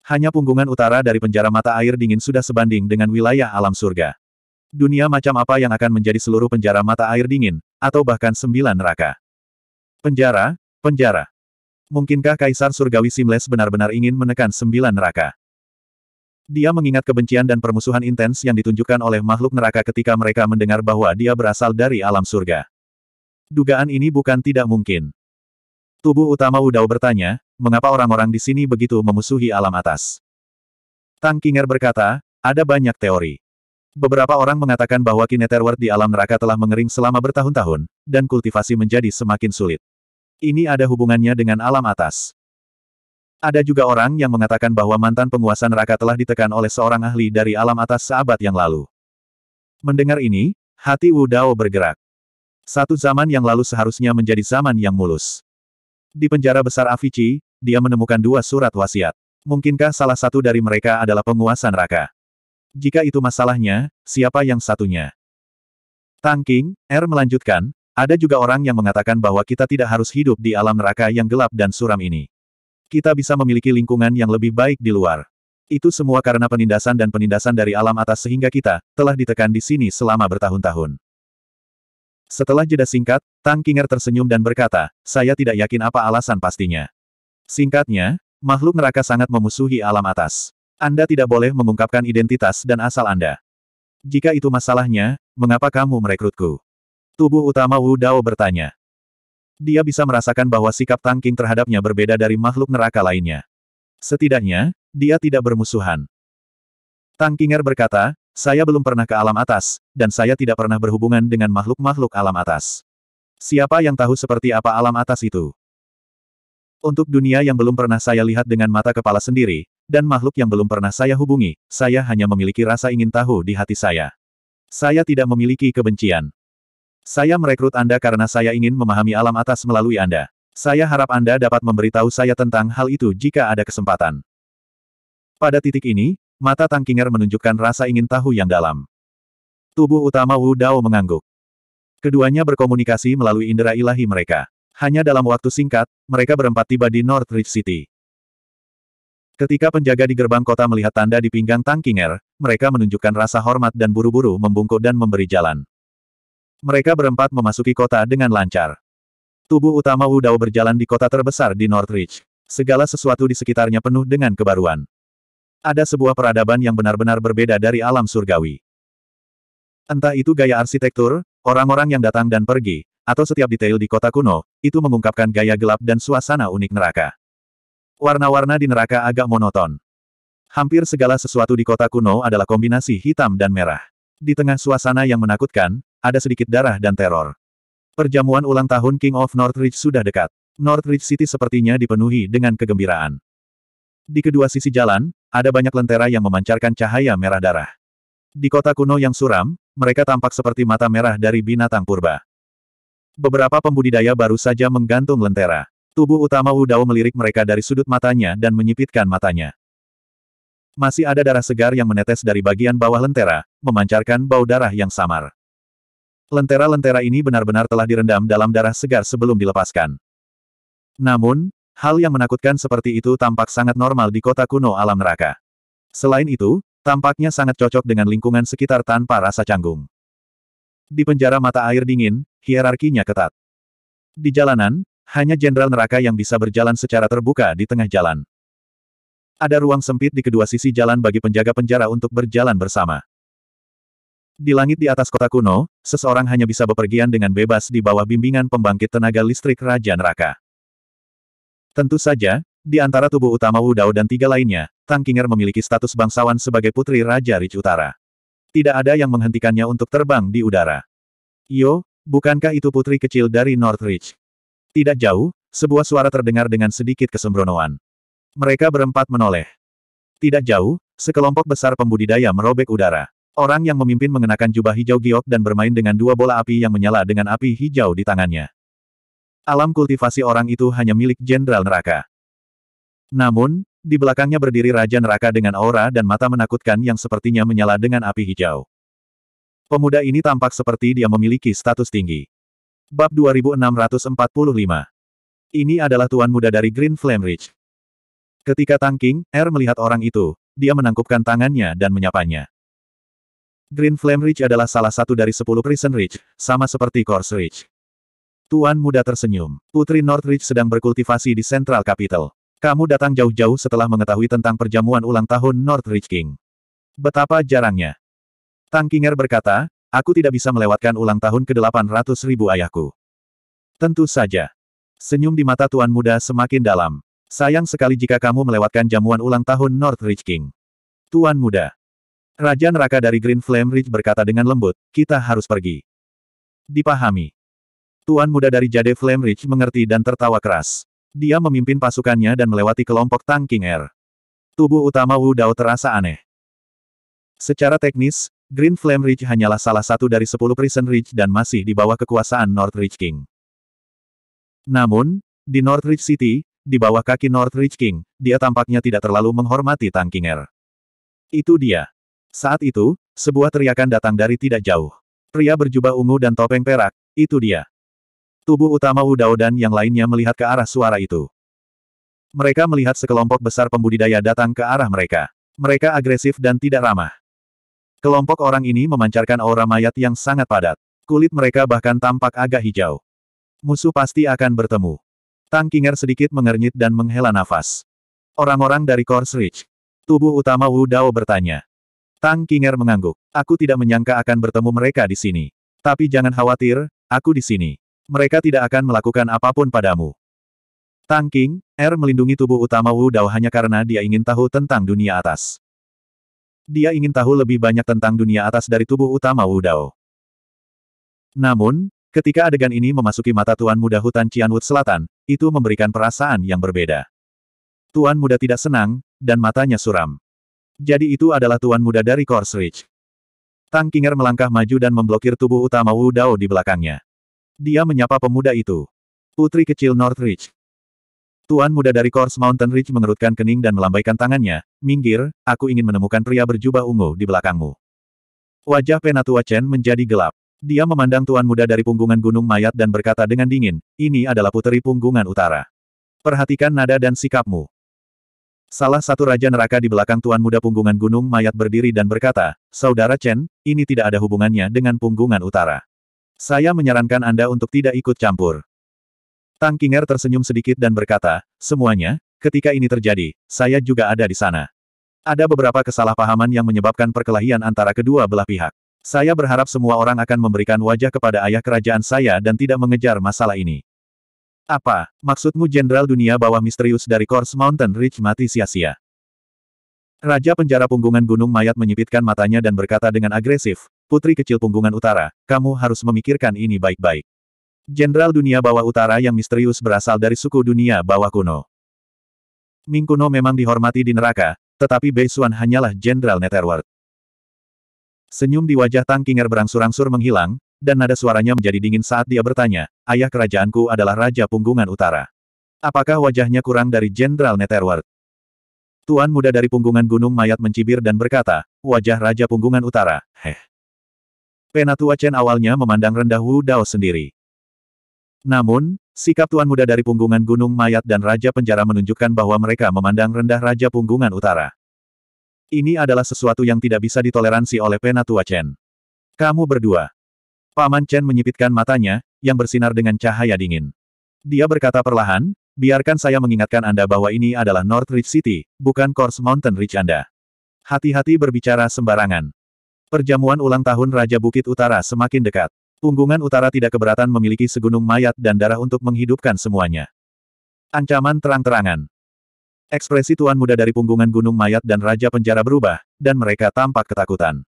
Speaker 1: Hanya punggungan utara dari penjara mata air dingin sudah sebanding dengan wilayah alam surga. Dunia macam apa yang akan menjadi seluruh penjara mata air dingin, atau bahkan sembilan neraka. Penjara, penjara. Mungkinkah Kaisar Surgawi Simles benar-benar ingin menekan sembilan neraka? Dia mengingat kebencian dan permusuhan intens yang ditunjukkan oleh makhluk neraka ketika mereka mendengar bahwa dia berasal dari alam surga. Dugaan ini bukan tidak mungkin. Tubuh utama Udao bertanya, mengapa orang-orang di sini begitu memusuhi alam atas? Tang Kinger berkata, ada banyak teori. Beberapa orang mengatakan bahwa kineterward di alam neraka telah mengering selama bertahun-tahun, dan kultivasi menjadi semakin sulit. Ini ada hubungannya dengan alam atas. Ada juga orang yang mengatakan bahwa mantan penguasa neraka telah ditekan oleh seorang ahli dari alam atas seabad yang lalu. Mendengar ini, hati Wu Dao bergerak. Satu zaman yang lalu seharusnya menjadi zaman yang mulus. Di penjara besar Avici, dia menemukan dua surat wasiat. Mungkinkah salah satu dari mereka adalah penguasa neraka? Jika itu masalahnya, siapa yang satunya? Tangking, R er melanjutkan, ada juga orang yang mengatakan bahwa kita tidak harus hidup di alam neraka yang gelap dan suram ini. Kita bisa memiliki lingkungan yang lebih baik di luar. Itu semua karena penindasan dan penindasan dari alam atas sehingga kita telah ditekan di sini selama bertahun-tahun. Setelah jeda singkat, Tang Kinger tersenyum dan berkata, saya tidak yakin apa alasan pastinya. Singkatnya, makhluk neraka sangat memusuhi alam atas. Anda tidak boleh mengungkapkan identitas dan asal Anda. Jika itu masalahnya, mengapa kamu merekrutku? Tubuh utama Wu Dao bertanya. Dia bisa merasakan bahwa sikap Tang King terhadapnya berbeda dari makhluk neraka lainnya. Setidaknya, dia tidak bermusuhan. Tang Kinger berkata, saya belum pernah ke alam atas, dan saya tidak pernah berhubungan dengan makhluk-makhluk alam atas. Siapa yang tahu seperti apa alam atas itu? Untuk dunia yang belum pernah saya lihat dengan mata kepala sendiri, dan makhluk yang belum pernah saya hubungi, saya hanya memiliki rasa ingin tahu di hati saya. Saya tidak memiliki kebencian. Saya merekrut Anda karena saya ingin memahami alam atas melalui Anda. Saya harap Anda dapat memberitahu saya tentang hal itu jika ada kesempatan. Pada titik ini, mata Tangkinger menunjukkan rasa ingin tahu yang dalam. Tubuh utama Wu Dao mengangguk. Keduanya berkomunikasi melalui indera ilahi mereka. Hanya dalam waktu singkat, mereka berempat tiba di Northridge City. Ketika penjaga di gerbang kota melihat tanda di pinggang Tangkinger, mereka menunjukkan rasa hormat dan buru-buru membungkuk dan memberi jalan. Mereka berempat memasuki kota dengan lancar. Tubuh utama Wu Dao berjalan di kota terbesar di Northridge. Segala sesuatu di sekitarnya penuh dengan kebaruan. Ada sebuah peradaban yang benar-benar berbeda dari alam surgawi. Entah itu gaya arsitektur, orang-orang yang datang dan pergi, atau setiap detail di kota kuno, itu mengungkapkan gaya gelap dan suasana unik neraka. Warna-warna di neraka agak monoton. Hampir segala sesuatu di kota kuno adalah kombinasi hitam dan merah. Di tengah suasana yang menakutkan, ada sedikit darah dan teror. Perjamuan ulang tahun King of Northridge sudah dekat. Northridge City sepertinya dipenuhi dengan kegembiraan. Di kedua sisi jalan, ada banyak lentera yang memancarkan cahaya merah darah. Di kota kuno yang suram, mereka tampak seperti mata merah dari binatang purba. Beberapa pembudidaya baru saja menggantung lentera. Tubuh utama Wudao melirik mereka dari sudut matanya dan menyipitkan matanya. Masih ada darah segar yang menetes dari bagian bawah lentera, memancarkan bau darah yang samar. Lentera-lentera ini benar-benar telah direndam dalam darah segar sebelum dilepaskan. Namun, hal yang menakutkan seperti itu tampak sangat normal di kota kuno alam neraka. Selain itu, tampaknya sangat cocok dengan lingkungan sekitar tanpa rasa canggung. Di penjara mata air dingin, hierarkinya ketat. Di jalanan, hanya jenderal neraka yang bisa berjalan secara terbuka di tengah jalan. Ada ruang sempit di kedua sisi jalan bagi penjaga penjara untuk berjalan bersama. Di langit di atas kota kuno, seseorang hanya bisa bepergian dengan bebas di bawah bimbingan pembangkit tenaga listrik Raja Neraka. Tentu saja, di antara tubuh utama Wudao dan tiga lainnya, Tang Kinger memiliki status bangsawan sebagai putri Raja Rich Utara. Tidak ada yang menghentikannya untuk terbang di udara. Yo, bukankah itu putri kecil dari North Ridge? Tidak jauh, sebuah suara terdengar dengan sedikit kesembronoan. Mereka berempat menoleh. Tidak jauh, sekelompok besar pembudidaya merobek udara. Orang yang memimpin mengenakan jubah hijau giok dan bermain dengan dua bola api yang menyala dengan api hijau di tangannya. Alam kultivasi orang itu hanya milik Jenderal Neraka. Namun, di belakangnya berdiri Raja Neraka dengan aura dan mata menakutkan yang sepertinya menyala dengan api hijau. Pemuda ini tampak seperti dia memiliki status tinggi. Bab 2645 Ini adalah tuan muda dari Green Flame Ridge. Ketika Tang King R er melihat orang itu, dia menangkupkan tangannya dan menyapanya. Green Flame Ridge adalah salah satu dari sepuluh Prison Ridge, sama seperti Course Ridge. Tuan muda tersenyum. Putri Northridge sedang berkultivasi di Central Capital. Kamu datang jauh-jauh setelah mengetahui tentang perjamuan ulang tahun Northridge King. Betapa jarangnya. Tang Kinger berkata, aku tidak bisa melewatkan ulang tahun ke-800 ribu ayahku. Tentu saja. Senyum di mata tuan muda semakin dalam. Sayang sekali jika kamu melewatkan jamuan ulang tahun Northridge King. Tuan muda, Raja neraka dari Green Flame Ridge berkata dengan lembut, kita harus pergi. Dipahami. Tuan muda dari Jade Flame Ridge mengerti dan tertawa keras. Dia memimpin pasukannya dan melewati kelompok Tang King Air. Er. Tubuh utama Wu Dao terasa aneh. Secara teknis, Green Flame Ridge hanyalah salah satu dari sepuluh Prison Ridge dan masih di bawah kekuasaan North Ridge King. Namun, di North Ridge City, di bawah kaki North Ridge King, dia tampaknya tidak terlalu menghormati Tang King Air. Er. Itu dia. Saat itu, sebuah teriakan datang dari tidak jauh. Pria berjubah ungu dan topeng perak, itu dia. Tubuh utama Wu Dao dan yang lainnya melihat ke arah suara itu. Mereka melihat sekelompok besar pembudidaya datang ke arah mereka. Mereka agresif dan tidak ramah. Kelompok orang ini memancarkan aura mayat yang sangat padat. Kulit mereka bahkan tampak agak hijau. Musuh pasti akan bertemu. Tang Kinger sedikit mengernyit dan menghela nafas. Orang-orang dari Kors Ridge. Tubuh utama Wu Dao bertanya. Tang Kinger mengangguk. Aku tidak menyangka akan bertemu mereka di sini. Tapi jangan khawatir, aku di sini. Mereka tidak akan melakukan apapun padamu. Tang King, Er melindungi tubuh utama Wu Dao hanya karena dia ingin tahu tentang dunia atas. Dia ingin tahu lebih banyak tentang dunia atas dari tubuh utama Wu Dao. Namun, ketika adegan ini memasuki mata Tuan Muda Hutan Cianwood Selatan, itu memberikan perasaan yang berbeda. Tuan Muda tidak senang, dan matanya suram. Jadi itu adalah tuan muda dari Corse Ridge. Tang Kinger melangkah maju dan memblokir tubuh utama Wu Dao di belakangnya. Dia menyapa pemuda itu. Putri kecil Northridge. Tuan muda dari Kors Mountain Ridge mengerutkan kening dan melambaikan tangannya. Minggir, aku ingin menemukan pria berjubah ungu di belakangmu. Wajah Penatua Chen menjadi gelap. Dia memandang tuan muda dari punggungan gunung mayat dan berkata dengan dingin, ini adalah puteri punggungan utara. Perhatikan nada dan sikapmu. Salah satu raja neraka di belakang tuan muda punggungan gunung mayat berdiri dan berkata, Saudara Chen, ini tidak ada hubungannya dengan punggungan utara. Saya menyarankan Anda untuk tidak ikut campur. Tang Kinger tersenyum sedikit dan berkata, Semuanya, ketika ini terjadi, saya juga ada di sana. Ada beberapa kesalahpahaman yang menyebabkan perkelahian antara kedua belah pihak. Saya berharap semua orang akan memberikan wajah kepada ayah kerajaan saya dan tidak mengejar masalah ini. Apa, maksudmu jenderal dunia bawah misterius dari Kors Mountain Ridge mati sia-sia? Raja penjara punggungan gunung mayat menyipitkan matanya dan berkata dengan agresif, Putri kecil punggungan utara, kamu harus memikirkan ini baik-baik. Jenderal dunia bawah utara yang misterius berasal dari suku dunia bawah kuno. Ming kuno memang dihormati di neraka, tetapi Beisuan hanyalah Jenderal Netherworld. Senyum di wajah Tang Kinger berangsur-angsur menghilang, dan nada suaranya menjadi dingin saat dia bertanya, ayah kerajaanku adalah Raja Punggungan Utara. Apakah wajahnya kurang dari Jenderal Netherworld? Tuan muda dari Punggungan Gunung Mayat mencibir dan berkata, wajah Raja Punggungan Utara, heh. Penatua Chen awalnya memandang rendah Wu Dao sendiri. Namun, sikap Tuan muda dari Punggungan Gunung Mayat dan Raja Penjara menunjukkan bahwa mereka memandang rendah Raja Punggungan Utara. Ini adalah sesuatu yang tidak bisa ditoleransi oleh Penatua Chen. Kamu berdua, Paman Chen menyipitkan matanya, yang bersinar dengan cahaya dingin. Dia berkata perlahan, biarkan saya mengingatkan Anda bahwa ini adalah North Ridge City, bukan Course Mountain Ridge Anda. Hati-hati berbicara sembarangan. Perjamuan ulang tahun Raja Bukit Utara semakin dekat. Punggungan utara tidak keberatan memiliki segunung mayat dan darah untuk menghidupkan semuanya. Ancaman terang-terangan. Ekspresi tuan muda dari punggungan gunung mayat dan raja penjara berubah, dan mereka tampak ketakutan.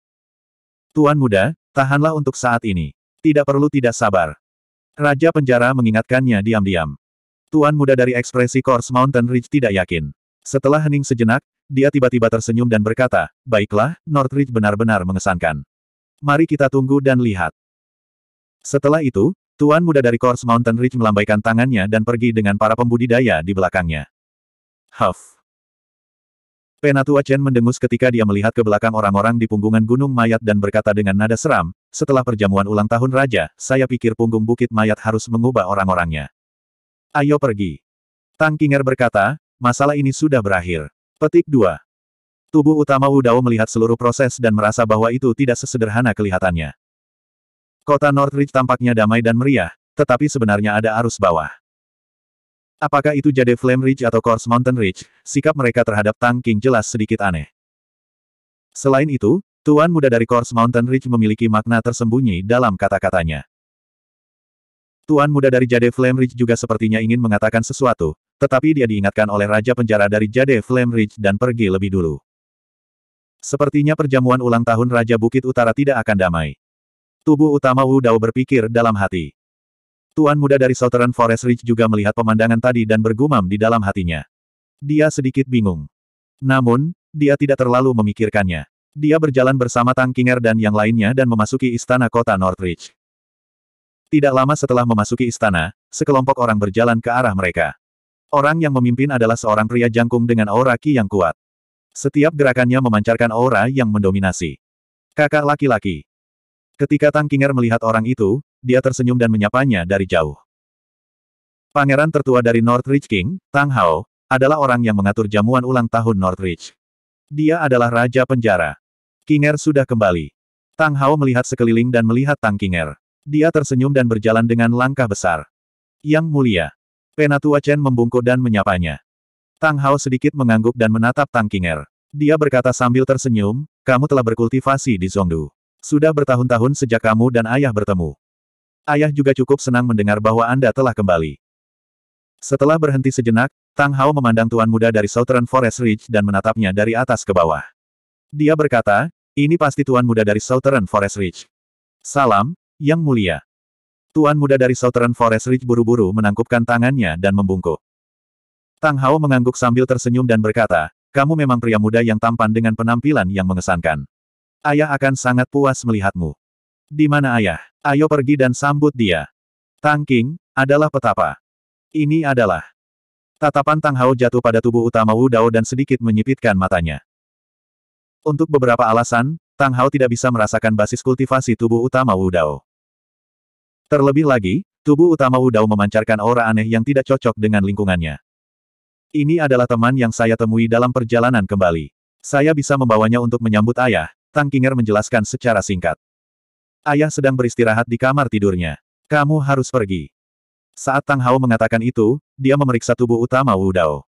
Speaker 1: Tuan muda, Tahanlah untuk saat ini. Tidak perlu tidak sabar. Raja penjara mengingatkannya diam-diam. Tuan muda dari ekspresi Kors Mountain Ridge tidak yakin. Setelah hening sejenak, dia tiba-tiba tersenyum dan berkata, Baiklah, Northridge benar-benar mengesankan. Mari kita tunggu dan lihat. Setelah itu, Tuan muda dari Kors Mountain Ridge melambaikan tangannya dan pergi dengan para pembudidaya di belakangnya. Huff. Penatua Chen mendengus ketika dia melihat ke belakang orang-orang di punggungan gunung mayat dan berkata dengan nada seram, setelah perjamuan ulang tahun raja, saya pikir punggung bukit mayat harus mengubah orang-orangnya. Ayo pergi. Tang Kinger berkata, masalah ini sudah berakhir. Petik 2. Tubuh utama Wu Dao melihat seluruh proses dan merasa bahwa itu tidak sesederhana kelihatannya. Kota Northridge tampaknya damai dan meriah, tetapi sebenarnya ada arus bawah. Apakah itu Jade Flame Ridge atau Course Mountain Ridge, sikap mereka terhadap Tang King jelas sedikit aneh. Selain itu, tuan muda dari Course Mountain Ridge memiliki makna tersembunyi dalam kata-katanya. Tuan muda dari Jade Flame Ridge juga sepertinya ingin mengatakan sesuatu, tetapi dia diingatkan oleh Raja Penjara dari Jade Flame Ridge dan pergi lebih dulu. Sepertinya perjamuan ulang tahun Raja Bukit Utara tidak akan damai. Tubuh utama Wu Dao berpikir dalam hati. Tuan muda dari Southern Forest Ridge juga melihat pemandangan tadi dan bergumam di dalam hatinya. Dia sedikit bingung. Namun, dia tidak terlalu memikirkannya. Dia berjalan bersama Tang Kinger dan yang lainnya dan memasuki istana kota Northridge. Tidak lama setelah memasuki istana, sekelompok orang berjalan ke arah mereka. Orang yang memimpin adalah seorang pria jangkung dengan aura ki yang kuat. Setiap gerakannya memancarkan aura yang mendominasi. Kakak laki-laki. Ketika Tang Kinger melihat orang itu, dia tersenyum dan menyapanya dari jauh. Pangeran tertua dari Northridge King, Tang Hao, adalah orang yang mengatur jamuan ulang tahun Northridge. Dia adalah raja penjara. Kinger sudah kembali. Tang Hao melihat sekeliling dan melihat Tang Kinger. Dia tersenyum dan berjalan dengan langkah besar. Yang mulia. Penatua Chen membungkuk dan menyapanya. Tang Hao sedikit mengangguk dan menatap Tang Kinger. Dia berkata sambil tersenyum, kamu telah berkultivasi di Zongdu. Sudah bertahun-tahun sejak kamu dan ayah bertemu. Ayah juga cukup senang mendengar bahwa Anda telah kembali. Setelah berhenti sejenak, Tang Hao memandang tuan muda dari Southern Forest Ridge dan menatapnya dari atas ke bawah. Dia berkata, ini pasti tuan muda dari Southern Forest Ridge. Salam, Yang Mulia. Tuan muda dari Southern Forest Ridge buru-buru menangkupkan tangannya dan membungkuk. Tang Hao mengangguk sambil tersenyum dan berkata, kamu memang pria muda yang tampan dengan penampilan yang mengesankan. Ayah akan sangat puas melihatmu. Di mana ayah? Ayo pergi dan sambut dia. Tang King, adalah petapa. Ini adalah. Tatapan Tang Hao jatuh pada tubuh utama Wu Dao dan sedikit menyipitkan matanya. Untuk beberapa alasan, Tang Hao tidak bisa merasakan basis kultivasi tubuh utama Wu Dao. Terlebih lagi, tubuh utama Wu Dao memancarkan aura aneh yang tidak cocok dengan lingkungannya. Ini adalah teman yang saya temui dalam perjalanan kembali. Saya bisa membawanya untuk menyambut ayah, Tang Kinger menjelaskan secara singkat. Ayah sedang beristirahat di kamar tidurnya. Kamu harus pergi. Saat Tang Hao mengatakan itu, dia memeriksa tubuh utama Wu Dao.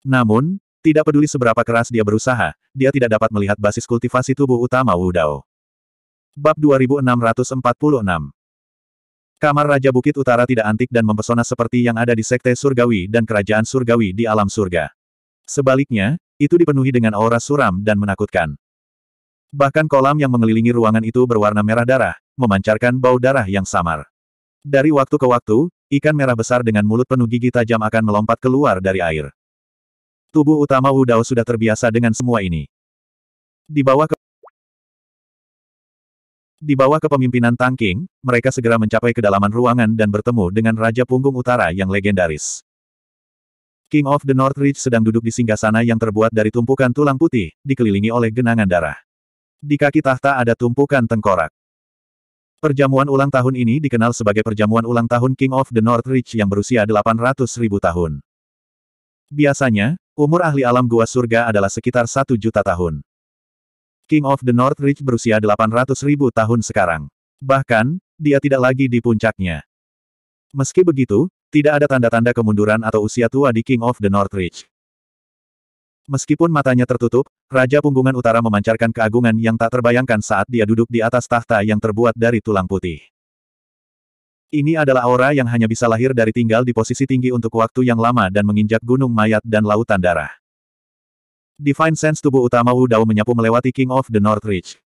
Speaker 1: Namun, tidak peduli seberapa keras dia berusaha, dia tidak dapat melihat basis kultivasi tubuh utama Wu Dao. Bab 2646 Kamar Raja Bukit Utara tidak antik dan mempesona seperti yang ada di Sekte Surgawi dan Kerajaan Surgawi di alam surga. Sebaliknya, itu dipenuhi dengan aura suram dan menakutkan. Bahkan kolam yang mengelilingi ruangan itu berwarna merah darah, memancarkan bau darah yang samar. Dari waktu ke waktu, ikan merah besar dengan mulut penuh gigi tajam akan melompat keluar dari air. Tubuh utama Wudao sudah terbiasa dengan semua ini. Di bawah ke di bawah kepemimpinan Tang King, mereka segera mencapai kedalaman ruangan dan bertemu dengan Raja Punggung Utara yang legendaris. King of the North Ridge sedang duduk di singgasana yang terbuat dari tumpukan tulang putih, dikelilingi oleh genangan darah. Di kaki tahta ada tumpukan tengkorak. Perjamuan ulang tahun ini dikenal sebagai perjamuan ulang tahun King of the North Ridge yang berusia 800 ribu tahun. Biasanya, umur ahli alam gua surga adalah sekitar 1 juta tahun. King of the North Ridge berusia 800 ribu tahun sekarang. Bahkan, dia tidak lagi di puncaknya. Meski begitu, tidak ada tanda-tanda kemunduran atau usia tua di King of the North Ridge. Meskipun matanya tertutup, Raja Punggungan Utara memancarkan keagungan yang tak terbayangkan saat dia duduk di atas tahta yang terbuat dari tulang putih. Ini adalah aura yang hanya bisa lahir dari tinggal di posisi tinggi untuk waktu yang lama dan menginjak gunung mayat dan lautan darah. Divine Sense tubuh utama Wu Dao menyapu melewati King of the North Ridge.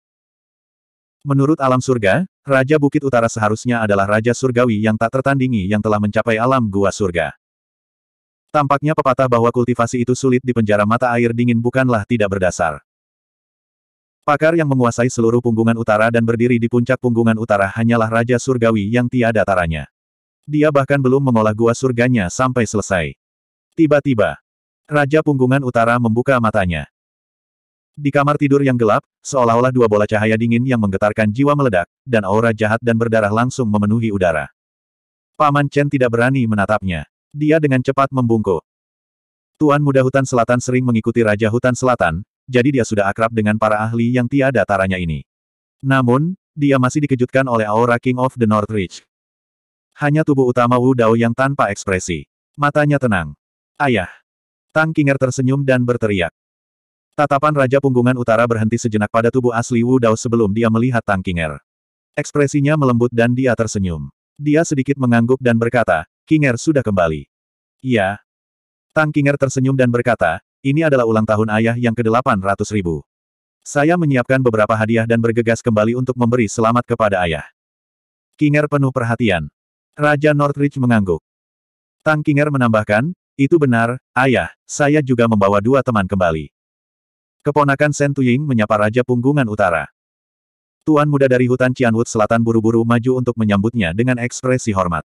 Speaker 1: Menurut alam surga, Raja Bukit Utara seharusnya adalah Raja Surgawi yang tak tertandingi yang telah mencapai alam gua surga. Tampaknya pepatah bahwa kultivasi itu sulit di penjara mata air dingin bukanlah tidak berdasar. Pakar yang menguasai seluruh punggungan utara dan berdiri di puncak punggungan utara hanyalah Raja Surgawi yang tiada taranya. Dia bahkan belum mengolah gua surganya sampai selesai. Tiba-tiba, Raja Punggungan Utara membuka matanya. Di kamar tidur yang gelap, seolah-olah dua bola cahaya dingin yang menggetarkan jiwa meledak, dan aura jahat dan berdarah langsung memenuhi udara. Paman Chen tidak berani menatapnya. Dia dengan cepat membungkuk. Tuan Muda Hutan Selatan sering mengikuti Raja Hutan Selatan, jadi dia sudah akrab dengan para ahli yang tiada taranya ini. Namun, dia masih dikejutkan oleh aura King of the North Ridge. Hanya tubuh utama Wu Dao yang tanpa ekspresi. Matanya tenang. Ayah. Tang Kinger tersenyum dan berteriak. Tatapan Raja Punggungan Utara berhenti sejenak pada tubuh asli Wu Dao sebelum dia melihat Tang Kinger. Ekspresinya melembut dan dia tersenyum. Dia sedikit mengangguk dan berkata, Kinger sudah kembali. Iya. Tang Kinger tersenyum dan berkata, ini adalah ulang tahun ayah yang ke-800 ribu. Saya menyiapkan beberapa hadiah dan bergegas kembali untuk memberi selamat kepada ayah. Kinger penuh perhatian. Raja Northridge mengangguk. Tang Kinger menambahkan, itu benar, ayah, saya juga membawa dua teman kembali. Keponakan Shen Tuying menyapa Raja Punggungan Utara. Tuan muda dari hutan Cianwood Selatan buru-buru maju untuk menyambutnya dengan ekspresi hormat.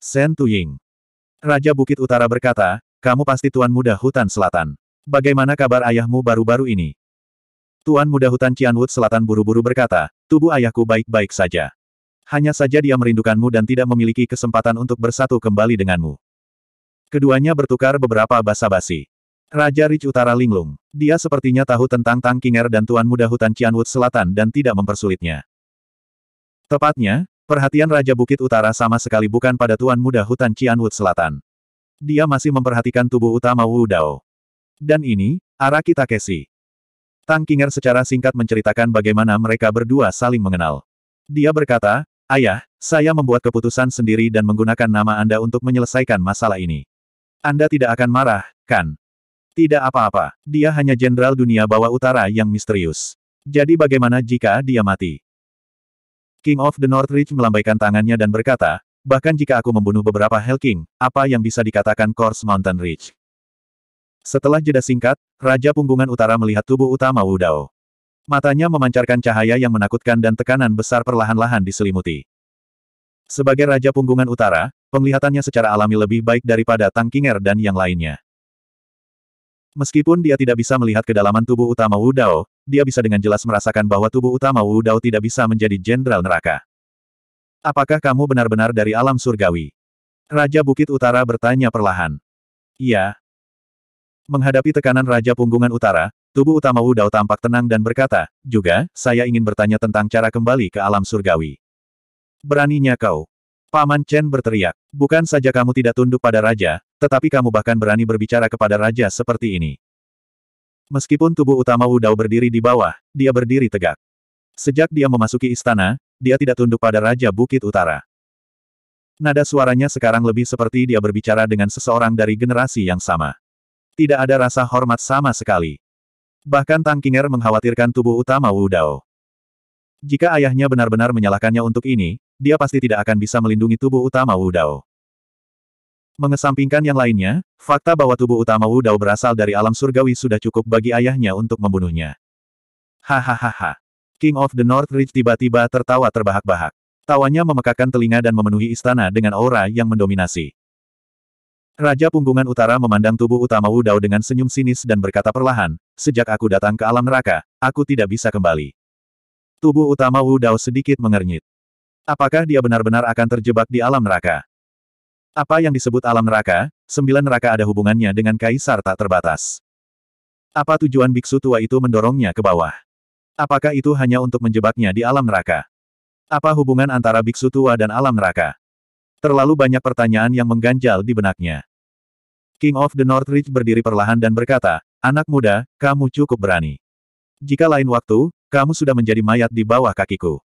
Speaker 1: Shen Tuying. Raja Bukit Utara berkata, kamu pasti Tuan Muda Hutan Selatan. Bagaimana kabar ayahmu baru-baru ini? Tuan Muda Hutan Cianwood Selatan buru-buru berkata, tubuh ayahku baik-baik saja. Hanya saja dia merindukanmu dan tidak memiliki kesempatan untuk bersatu kembali denganmu. Keduanya bertukar beberapa basa-basi. Raja Rich Utara linglung. Dia sepertinya tahu tentang Tang Kinger dan Tuan Muda Hutan Cianwood Selatan dan tidak mempersulitnya. Tepatnya, Perhatian Raja Bukit Utara sama sekali bukan pada Tuan Muda Hutan Cianwood Selatan. Dia masih memperhatikan tubuh utama Wu Dao. Dan ini, Araki Takeshi. Tang Kinger secara singkat menceritakan bagaimana mereka berdua saling mengenal. Dia berkata, Ayah, saya membuat keputusan sendiri dan menggunakan nama Anda untuk menyelesaikan masalah ini. Anda tidak akan marah, kan? Tidak apa-apa, dia hanya jenderal dunia bawah utara yang misterius. Jadi bagaimana jika dia mati? King of the Northridge melambaikan tangannya dan berkata, bahkan jika aku membunuh beberapa Hell King, apa yang bisa dikatakan Course Mountain Ridge? Setelah jeda singkat, Raja Punggungan Utara melihat tubuh utama Wudao. Matanya memancarkan cahaya yang menakutkan dan tekanan besar perlahan-lahan diselimuti. Sebagai Raja Punggungan Utara, penglihatannya secara alami lebih baik daripada Tang Kinger dan yang lainnya. Meskipun dia tidak bisa melihat kedalaman tubuh utama Wudao, dia bisa dengan jelas merasakan bahwa tubuh utama Wu Dao tidak bisa menjadi jenderal neraka. Apakah kamu benar-benar dari alam surgawi? Raja Bukit Utara bertanya perlahan. Iya. Menghadapi tekanan Raja Punggungan Utara, tubuh utama Wu Dao tampak tenang dan berkata, juga, saya ingin bertanya tentang cara kembali ke alam surgawi. Beraninya kau. Paman Chen berteriak, bukan saja kamu tidak tunduk pada Raja, tetapi kamu bahkan berani berbicara kepada Raja seperti ini. Meskipun tubuh utama Wu Dao berdiri di bawah, dia berdiri tegak. Sejak dia memasuki istana, dia tidak tunduk pada Raja Bukit Utara. Nada suaranya sekarang lebih seperti dia berbicara dengan seseorang dari generasi yang sama. Tidak ada rasa hormat sama sekali. Bahkan Tang Kinger mengkhawatirkan tubuh utama Wu Dao. Jika ayahnya benar-benar menyalahkannya untuk ini, dia pasti tidak akan bisa melindungi tubuh utama Wu Dao. Mengesampingkan yang lainnya, fakta bahwa tubuh utama Wu Dao berasal dari alam surgawi sudah cukup bagi ayahnya untuk membunuhnya. Hahaha. King of the North Ridge tiba-tiba tertawa terbahak-bahak. Tawanya memekakan telinga dan memenuhi istana dengan aura yang mendominasi. Raja Punggungan Utara memandang tubuh utama Wu Dao dengan senyum sinis dan berkata perlahan, Sejak aku datang ke alam neraka, aku tidak bisa kembali. Tubuh utama Wu Dao sedikit mengernyit. Apakah dia benar-benar akan terjebak di alam neraka? Apa yang disebut alam neraka, sembilan neraka ada hubungannya dengan kaisar tak terbatas. Apa tujuan biksu tua itu mendorongnya ke bawah? Apakah itu hanya untuk menjebaknya di alam neraka? Apa hubungan antara biksu tua dan alam neraka? Terlalu banyak pertanyaan yang mengganjal di benaknya. King of the Northridge berdiri perlahan dan berkata, Anak muda, kamu cukup berani. Jika lain waktu, kamu sudah menjadi mayat di bawah kakiku.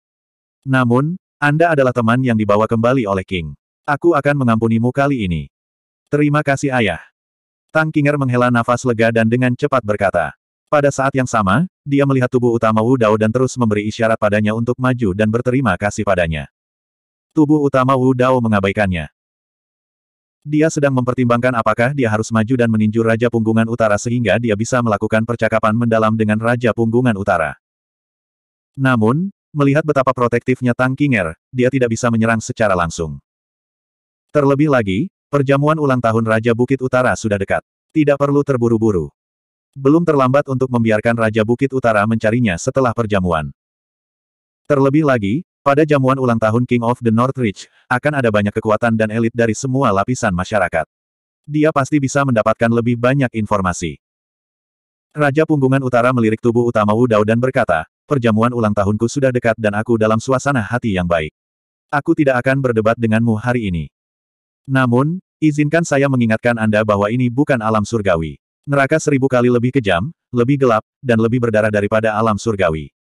Speaker 1: Namun, Anda adalah teman yang dibawa kembali oleh King. Aku akan mengampunimu kali ini. Terima kasih ayah. Tang Kinger menghela nafas lega dan dengan cepat berkata. Pada saat yang sama, dia melihat tubuh utama Wu Dao dan terus memberi isyarat padanya untuk maju dan berterima kasih padanya. Tubuh utama Wu Dao mengabaikannya. Dia sedang mempertimbangkan apakah dia harus maju dan meninju Raja Punggungan Utara sehingga dia bisa melakukan percakapan mendalam dengan Raja Punggungan Utara. Namun, melihat betapa protektifnya Tang Kinger, dia tidak bisa menyerang secara langsung. Terlebih lagi, perjamuan ulang tahun Raja Bukit Utara sudah dekat. Tidak perlu terburu-buru. Belum terlambat untuk membiarkan Raja Bukit Utara mencarinya setelah perjamuan. Terlebih lagi, pada jamuan ulang tahun King of the Northridge, akan ada banyak kekuatan dan elit dari semua lapisan masyarakat. Dia pasti bisa mendapatkan lebih banyak informasi. Raja Punggungan Utara melirik tubuh utama Wu Dao dan berkata, perjamuan ulang tahunku sudah dekat dan aku dalam suasana hati yang baik. Aku tidak akan berdebat denganmu hari ini. Namun, izinkan saya mengingatkan Anda bahwa ini bukan alam surgawi. Neraka seribu kali lebih kejam, lebih gelap, dan lebih berdarah daripada alam surgawi.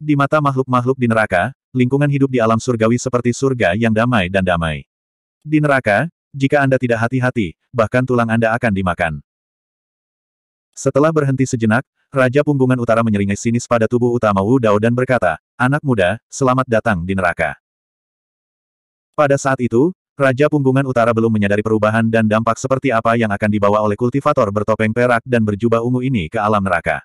Speaker 1: Di mata makhluk-makhluk di neraka, lingkungan hidup di alam surgawi seperti surga yang damai dan damai. Di neraka, jika Anda tidak hati-hati, bahkan tulang Anda akan dimakan. Setelah berhenti sejenak, Raja Punggungan Utara menyeringai sinis pada tubuh utama Wu Dao dan berkata, Anak muda, selamat datang di neraka. Pada saat itu, Raja Punggungan Utara belum menyadari perubahan dan dampak seperti apa yang akan dibawa oleh kultivator bertopeng perak dan berjubah ungu ini ke alam neraka.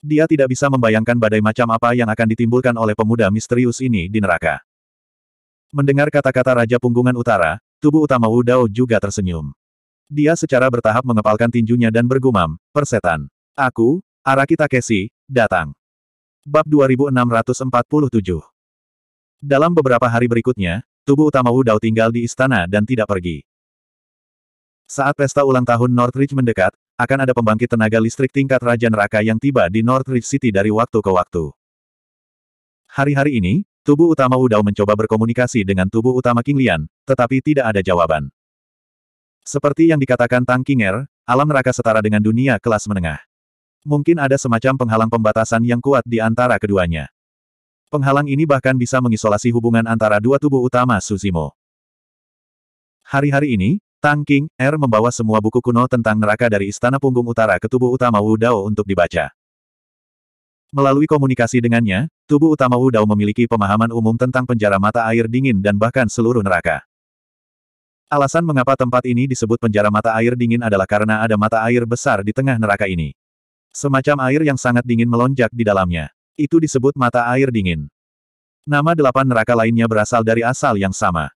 Speaker 1: Dia tidak bisa membayangkan badai macam apa yang akan ditimbulkan oleh pemuda misterius ini di neraka. Mendengar kata-kata Raja Punggungan Utara, tubuh utama Wu Dao juga tersenyum. Dia secara bertahap mengepalkan tinjunya dan bergumam, persetan. Aku, Araki Takeshi, datang. Bab 2647 Dalam beberapa hari berikutnya, Tubuh utama Wu Dao tinggal di istana dan tidak pergi. Saat pesta ulang tahun Northridge mendekat, akan ada pembangkit tenaga listrik tingkat Raja Neraka yang tiba di Northridge City dari waktu ke waktu. Hari-hari ini, tubuh utama Wu Dao mencoba berkomunikasi dengan tubuh utama King Lian, tetapi tidak ada jawaban. Seperti yang dikatakan Tang Kinger, alam neraka setara dengan dunia kelas menengah. Mungkin ada semacam penghalang pembatasan yang kuat di antara keduanya. Penghalang ini bahkan bisa mengisolasi hubungan antara dua tubuh utama Suzimo. Hari-hari ini, Tang King, Er membawa semua buku kuno tentang neraka dari Istana Punggung Utara ke tubuh utama Wu Dao untuk dibaca. Melalui komunikasi dengannya, tubuh utama Wu Dao memiliki pemahaman umum tentang penjara mata air dingin dan bahkan seluruh neraka. Alasan mengapa tempat ini disebut penjara mata air dingin adalah karena ada mata air besar di tengah neraka ini. Semacam air yang sangat dingin melonjak di dalamnya. Itu disebut mata air dingin. Nama delapan neraka lainnya berasal dari asal yang sama.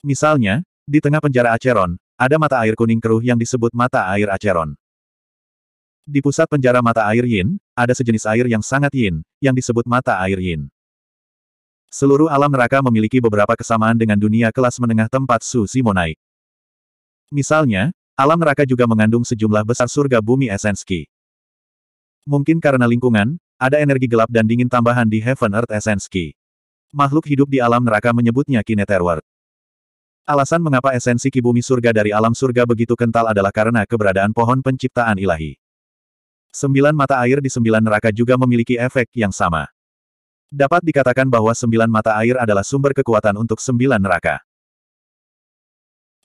Speaker 1: Misalnya, di tengah penjara Aceron, ada mata air kuning keruh yang disebut mata air Aceron. Di pusat penjara mata air Yin, ada sejenis air yang sangat Yin, yang disebut mata air Yin. Seluruh alam neraka memiliki beberapa kesamaan dengan dunia kelas menengah tempat Su Simonai. Misalnya, alam neraka juga mengandung sejumlah besar surga bumi esenski. Mungkin karena lingkungan, ada energi gelap dan dingin tambahan di Heaven Earth Essence Key. Makhluk hidup di alam neraka menyebutnya Kineterward. Alasan mengapa esensi kibumi surga dari alam surga begitu kental adalah karena keberadaan pohon penciptaan ilahi. Sembilan mata air di sembilan neraka juga memiliki efek yang sama. Dapat dikatakan bahwa sembilan mata air adalah sumber kekuatan untuk sembilan neraka.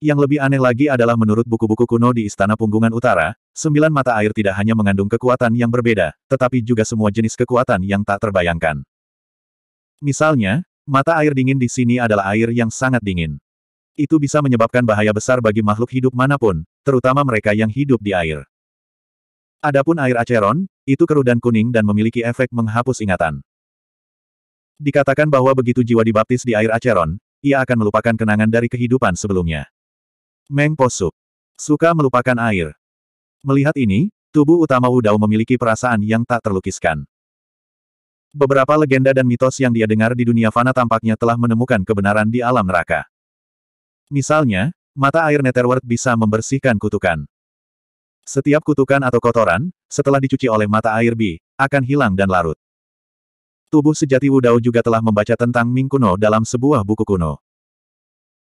Speaker 1: Yang lebih aneh lagi adalah menurut buku-buku kuno di Istana Punggungan Utara, sembilan mata air tidak hanya mengandung kekuatan yang berbeda, tetapi juga semua jenis kekuatan yang tak terbayangkan. Misalnya, mata air dingin di sini adalah air yang sangat dingin. Itu bisa menyebabkan bahaya besar bagi makhluk hidup manapun, terutama mereka yang hidup di air. Adapun air aceron, itu keruh dan kuning dan memiliki efek menghapus ingatan. Dikatakan bahwa begitu jiwa dibaptis di air aceron, ia akan melupakan kenangan dari kehidupan sebelumnya. Meng Posup. Suka melupakan air. Melihat ini, tubuh utama Wudao memiliki perasaan yang tak terlukiskan. Beberapa legenda dan mitos yang dia dengar di dunia fana tampaknya telah menemukan kebenaran di alam neraka. Misalnya, mata air Netherworld bisa membersihkan kutukan. Setiap kutukan atau kotoran, setelah dicuci oleh mata air Bi, akan hilang dan larut. Tubuh sejati Wudao juga telah membaca tentang Ming kuno dalam sebuah buku kuno.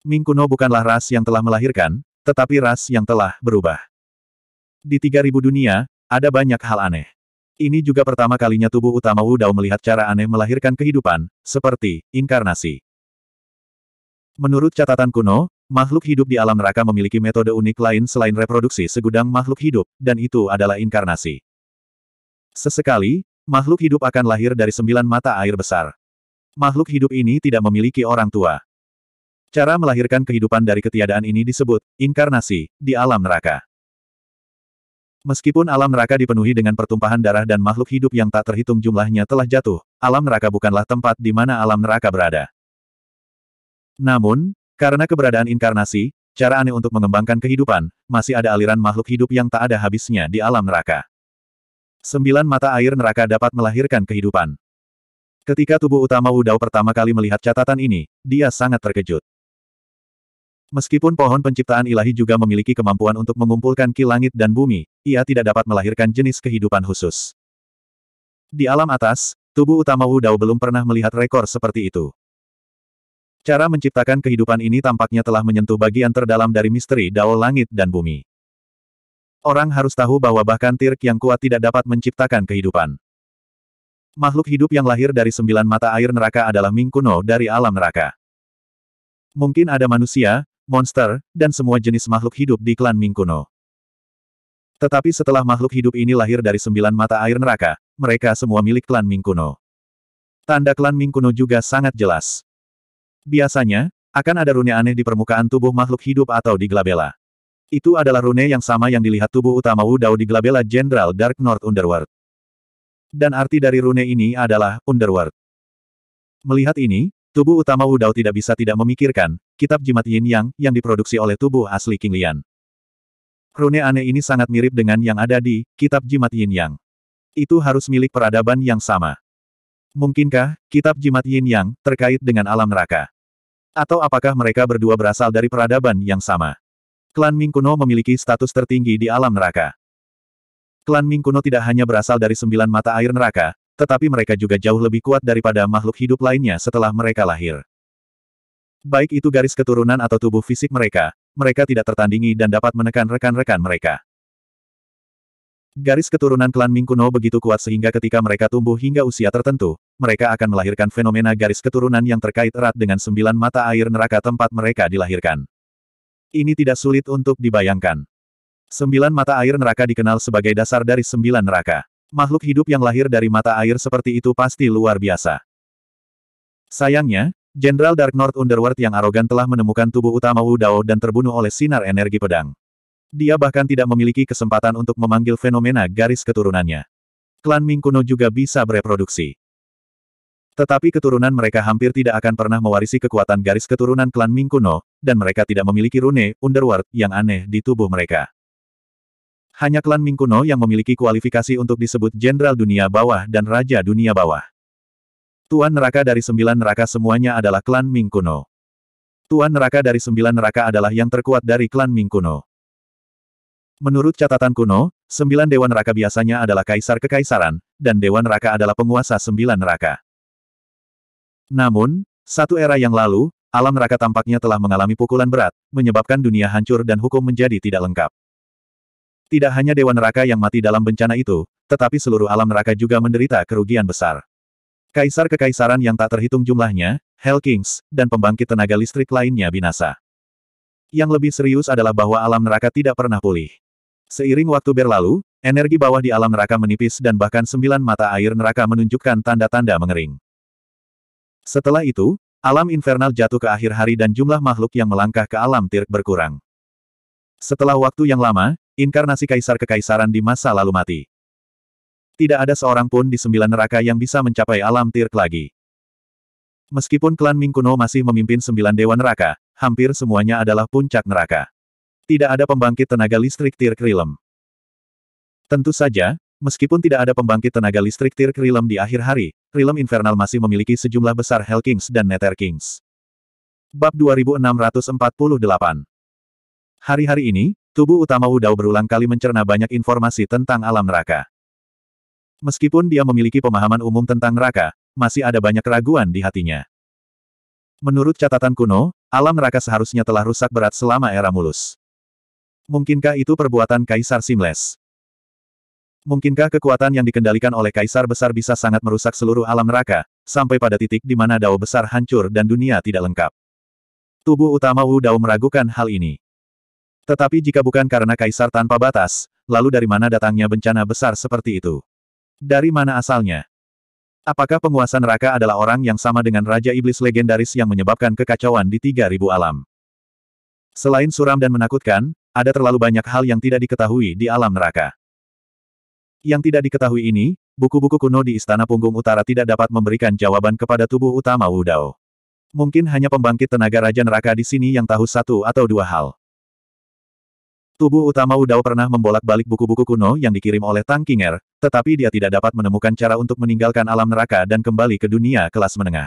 Speaker 1: Ming kuno bukanlah ras yang telah melahirkan, tetapi ras yang telah berubah. Di 3000 dunia, ada banyak hal aneh. Ini juga pertama kalinya tubuh utama Wu Dao melihat cara aneh melahirkan kehidupan, seperti inkarnasi. Menurut catatan kuno, makhluk hidup di alam neraka memiliki metode unik lain selain reproduksi segudang makhluk hidup, dan itu adalah inkarnasi. Sesekali, makhluk hidup akan lahir dari sembilan mata air besar. Makhluk hidup ini tidak memiliki orang tua. Cara melahirkan kehidupan dari ketiadaan ini disebut inkarnasi di alam neraka. Meskipun alam neraka dipenuhi dengan pertumpahan darah dan makhluk hidup yang tak terhitung jumlahnya telah jatuh, alam neraka bukanlah tempat di mana alam neraka berada. Namun, karena keberadaan inkarnasi, cara aneh untuk mengembangkan kehidupan, masih ada aliran makhluk hidup yang tak ada habisnya di alam neraka. Sembilan mata air neraka dapat melahirkan kehidupan. Ketika tubuh utama Udao pertama kali melihat catatan ini, dia sangat terkejut. Meskipun pohon penciptaan ilahi juga memiliki kemampuan untuk mengumpulkan ki langit dan bumi, ia tidak dapat melahirkan jenis kehidupan khusus. Di alam atas, tubuh utama Wu Dao belum pernah melihat rekor seperti itu. Cara menciptakan kehidupan ini tampaknya telah menyentuh bagian terdalam dari misteri Dao langit dan bumi. Orang harus tahu bahwa bahkan Tirk yang kuat tidak dapat menciptakan kehidupan. Makhluk hidup yang lahir dari sembilan mata air neraka adalah Ming kuno dari alam neraka. Mungkin ada manusia, monster, dan semua jenis makhluk hidup di klan Ming kuno. Tetapi setelah makhluk hidup ini lahir dari sembilan mata air neraka, mereka semua milik klan Ming kuno. Tanda klan Ming kuno juga sangat jelas. Biasanya, akan ada rune aneh di permukaan tubuh makhluk hidup atau di glabella. Itu adalah rune yang sama yang dilihat tubuh utama Wu Dao di glabella Jenderal Dark North Underworld. Dan arti dari rune ini adalah Underworld. Melihat ini, tubuh utama Wu Dao tidak bisa tidak memikirkan, kitab jimat Yin Yang, yang diproduksi oleh tubuh asli King Lian. Rune aneh ini sangat mirip dengan yang ada di kitab jimat Yin Yang. Itu harus milik peradaban yang sama. Mungkinkah kitab jimat Yin Yang terkait dengan alam neraka? Atau apakah mereka berdua berasal dari peradaban yang sama? Klan Ming kuno memiliki status tertinggi di alam neraka. Klan Ming kuno tidak hanya berasal dari sembilan mata air neraka, tetapi mereka juga jauh lebih kuat daripada makhluk hidup lainnya setelah mereka lahir. Baik itu garis keturunan atau tubuh fisik mereka, mereka tidak tertandingi dan dapat menekan rekan-rekan mereka. Garis keturunan klan Ming kuno begitu kuat sehingga ketika mereka tumbuh hingga usia tertentu, mereka akan melahirkan fenomena garis keturunan yang terkait erat dengan sembilan mata air neraka tempat mereka dilahirkan. Ini tidak sulit untuk dibayangkan. Sembilan mata air neraka dikenal sebagai dasar dari sembilan neraka. Makhluk hidup yang lahir dari mata air seperti itu pasti luar biasa. Sayangnya, Jenderal Dark North Underworld yang arogan telah menemukan tubuh utama Wu Dao dan terbunuh oleh sinar energi pedang. Dia bahkan tidak memiliki kesempatan untuk memanggil fenomena garis keturunannya. Klan Ming kuno juga bisa bereproduksi. Tetapi keturunan mereka hampir tidak akan pernah mewarisi kekuatan garis keturunan klan Ming kuno, dan mereka tidak memiliki rune, underworld, yang aneh di tubuh mereka. Hanya klan Ming kuno yang memiliki kualifikasi untuk disebut Jenderal Dunia Bawah dan Raja Dunia Bawah. Tuan neraka dari sembilan neraka semuanya adalah klan Ming kuno. Tuan neraka dari sembilan neraka adalah yang terkuat dari klan Ming kuno. Menurut catatan kuno, sembilan Dewan neraka biasanya adalah kaisar kekaisaran, dan Dewan neraka adalah penguasa sembilan neraka. Namun, satu era yang lalu, alam neraka tampaknya telah mengalami pukulan berat, menyebabkan dunia hancur dan hukum menjadi tidak lengkap. Tidak hanya Dewan neraka yang mati dalam bencana itu, tetapi seluruh alam neraka juga menderita kerugian besar. Kaisar kekaisaran yang tak terhitung jumlahnya, Hell Kings, dan pembangkit tenaga listrik lainnya binasa. Yang lebih serius adalah bahwa alam neraka tidak pernah pulih. Seiring waktu berlalu, energi bawah di alam neraka menipis dan bahkan sembilan mata air neraka menunjukkan tanda-tanda mengering. Setelah itu, alam infernal jatuh ke akhir hari dan jumlah makhluk yang melangkah ke alam tirk berkurang. Setelah waktu yang lama, inkarnasi kaisar kekaisaran di masa lalu mati. Tidak ada seorang pun di sembilan neraka yang bisa mencapai alam tirk lagi. Meskipun klan Ming kuno masih memimpin sembilan dewa neraka, hampir semuanya adalah puncak neraka. Tidak ada pembangkit tenaga listrik tirk rilem. Tentu saja, meskipun tidak ada pembangkit tenaga listrik tirk rilem di akhir hari, rilem infernal masih memiliki sejumlah besar Hell Kings dan Nether Kings. Bab 2648 Hari-hari ini, tubuh utama Wudao berulang kali mencerna banyak informasi tentang alam neraka. Meskipun dia memiliki pemahaman umum tentang neraka, masih ada banyak keraguan di hatinya. Menurut catatan kuno, alam neraka seharusnya telah rusak berat selama era mulus. Mungkinkah itu perbuatan Kaisar Simles? Mungkinkah kekuatan yang dikendalikan oleh Kaisar Besar bisa sangat merusak seluruh alam neraka, sampai pada titik di mana Dao Besar hancur dan dunia tidak lengkap? Tubuh utama Wu Dao meragukan hal ini. Tetapi jika bukan karena Kaisar tanpa batas, lalu dari mana datangnya bencana besar seperti itu? Dari mana asalnya? Apakah penguasa neraka adalah orang yang sama dengan Raja Iblis legendaris yang menyebabkan kekacauan di 3000 alam? Selain suram dan menakutkan, ada terlalu banyak hal yang tidak diketahui di alam neraka. Yang tidak diketahui ini, buku-buku kuno di Istana Punggung Utara tidak dapat memberikan jawaban kepada tubuh utama Wudao. Mungkin hanya pembangkit tenaga Raja Neraka di sini yang tahu satu atau dua hal. Tubuh utama Udao pernah membolak-balik buku-buku kuno yang dikirim oleh Tang Kinger, tetapi dia tidak dapat menemukan cara untuk meninggalkan alam neraka dan kembali ke dunia kelas menengah.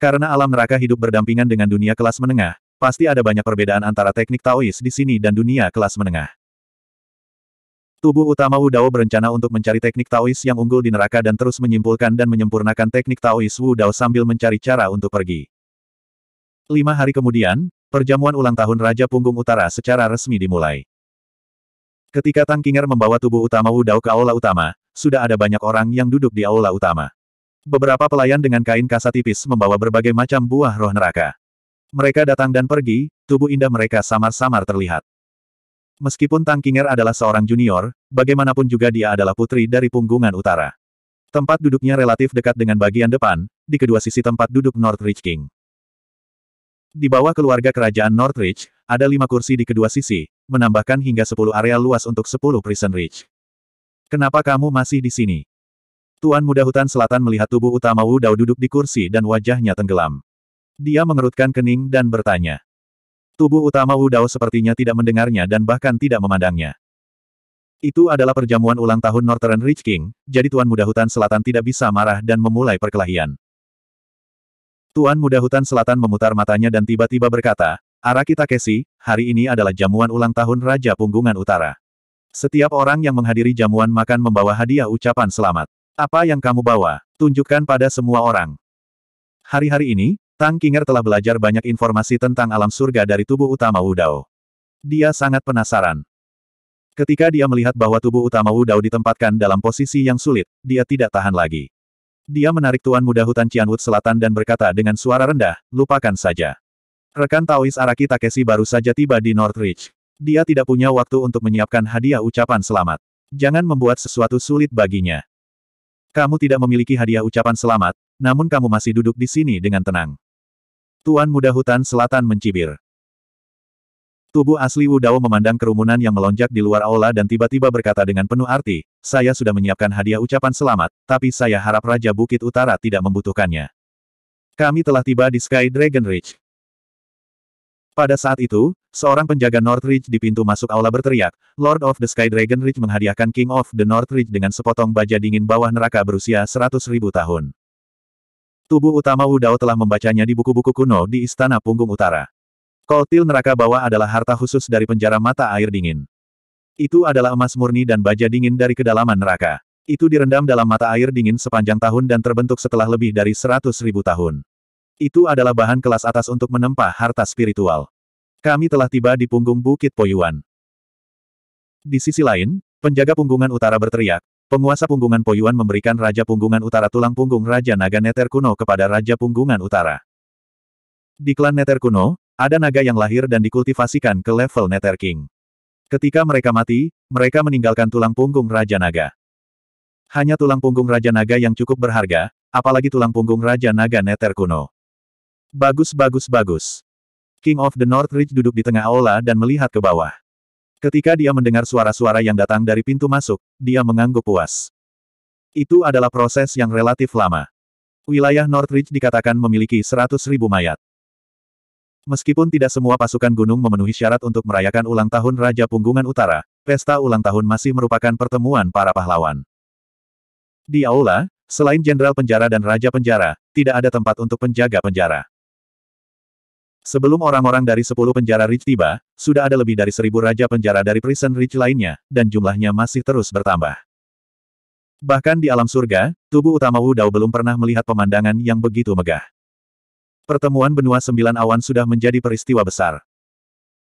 Speaker 1: Karena alam neraka hidup berdampingan dengan dunia kelas menengah, pasti ada banyak perbedaan antara teknik Taois di sini dan dunia kelas menengah. Tubuh utama Wu Dao berencana untuk mencari teknik Taois yang unggul di neraka dan terus menyimpulkan dan menyempurnakan teknik Taois Wu Dao sambil mencari cara untuk pergi. Lima hari kemudian, Perjamuan ulang tahun Raja Punggung Utara secara resmi dimulai. Ketika Tang Kinger membawa tubuh utama Dao ke aula utama, sudah ada banyak orang yang duduk di aula utama. Beberapa pelayan dengan kain kasa tipis membawa berbagai macam buah roh neraka. Mereka datang dan pergi, tubuh indah mereka samar-samar terlihat. Meskipun Tang Kinger adalah seorang junior, bagaimanapun juga dia adalah putri dari punggungan utara. Tempat duduknya relatif dekat dengan bagian depan, di kedua sisi tempat duduk North Ridge King. Di bawah keluarga kerajaan Northridge, ada lima kursi di kedua sisi, menambahkan hingga sepuluh area luas untuk sepuluh prison ridge. Kenapa kamu masih di sini? Tuan muda hutan selatan melihat tubuh utama Wu Dao duduk di kursi dan wajahnya tenggelam. Dia mengerutkan kening dan bertanya. Tubuh utama Wu Dao sepertinya tidak mendengarnya dan bahkan tidak memandangnya. Itu adalah perjamuan ulang tahun Northern Ridge King, jadi Tuan Muda Hutan Selatan tidak bisa marah dan memulai perkelahian. Tuan Muda Hutan Selatan memutar matanya dan tiba-tiba berkata, Araki Takeshi, hari ini adalah jamuan ulang tahun Raja Punggungan Utara. Setiap orang yang menghadiri jamuan makan membawa hadiah ucapan selamat. Apa yang kamu bawa? Tunjukkan pada semua orang. Hari-hari ini, Tang Kinger telah belajar banyak informasi tentang alam surga dari tubuh utama Wudao. Dia sangat penasaran. Ketika dia melihat bahwa tubuh utama Wudao ditempatkan dalam posisi yang sulit, dia tidak tahan lagi. Dia menarik Tuan Muda Hutan Cianwood Selatan dan berkata dengan suara rendah, lupakan saja. Rekan Taois Araki Takeshi baru saja tiba di Northridge. Dia tidak punya waktu untuk menyiapkan hadiah ucapan selamat. Jangan membuat sesuatu sulit baginya. Kamu tidak memiliki hadiah ucapan selamat, namun kamu masih duduk di sini dengan tenang. Tuan Muda Hutan Selatan mencibir. Tubuh asli Wudao memandang kerumunan yang melonjak di luar aula dan tiba-tiba berkata dengan penuh arti, saya sudah menyiapkan hadiah ucapan selamat, tapi saya harap Raja Bukit Utara tidak membutuhkannya. Kami telah tiba di Sky Dragon Ridge. Pada saat itu, seorang penjaga Northridge di pintu masuk aula berteriak, Lord of the Sky Dragon Ridge menghadiahkan King of the Northridge dengan sepotong baja dingin bawah neraka berusia 100.000 tahun. Tubuh utama Wudao telah membacanya di buku-buku kuno di Istana Punggung Utara. Koltil neraka bawah adalah harta khusus dari penjara mata air dingin. Itu adalah emas murni dan baja dingin dari kedalaman neraka. Itu direndam dalam mata air dingin sepanjang tahun dan terbentuk setelah lebih dari seratus ribu tahun. Itu adalah bahan kelas atas untuk menempa harta spiritual. Kami telah tiba di punggung Bukit Poyuan. Di sisi lain, penjaga punggungan utara berteriak, penguasa punggungan Poyuan memberikan Raja Punggungan Utara tulang punggung Raja Naga Neter kuno kepada Raja Punggungan Utara. Di klan Neter kuno, ada naga yang lahir dan dikultivasikan ke level Nether King. Ketika mereka mati, mereka meninggalkan tulang punggung Raja Naga. Hanya tulang punggung Raja Naga yang cukup berharga, apalagi tulang punggung Raja Naga Nether kuno. Bagus bagus bagus. King of the North Ridge duduk di tengah aula dan melihat ke bawah. Ketika dia mendengar suara-suara yang datang dari pintu masuk, dia mengangguk puas. Itu adalah proses yang relatif lama. Wilayah Northridge dikatakan memiliki 100.000 mayat. Meskipun tidak semua pasukan gunung memenuhi syarat untuk merayakan ulang tahun Raja Punggungan Utara, pesta ulang tahun masih merupakan pertemuan para pahlawan. Di aula, selain jenderal penjara dan raja penjara, tidak ada tempat untuk penjaga penjara. Sebelum orang-orang dari sepuluh penjara rich tiba, sudah ada lebih dari seribu raja penjara dari prison rich lainnya, dan jumlahnya masih terus bertambah. Bahkan di alam surga, tubuh utama Wu Dao belum pernah melihat pemandangan yang begitu megah. Pertemuan benua sembilan awan sudah menjadi peristiwa besar.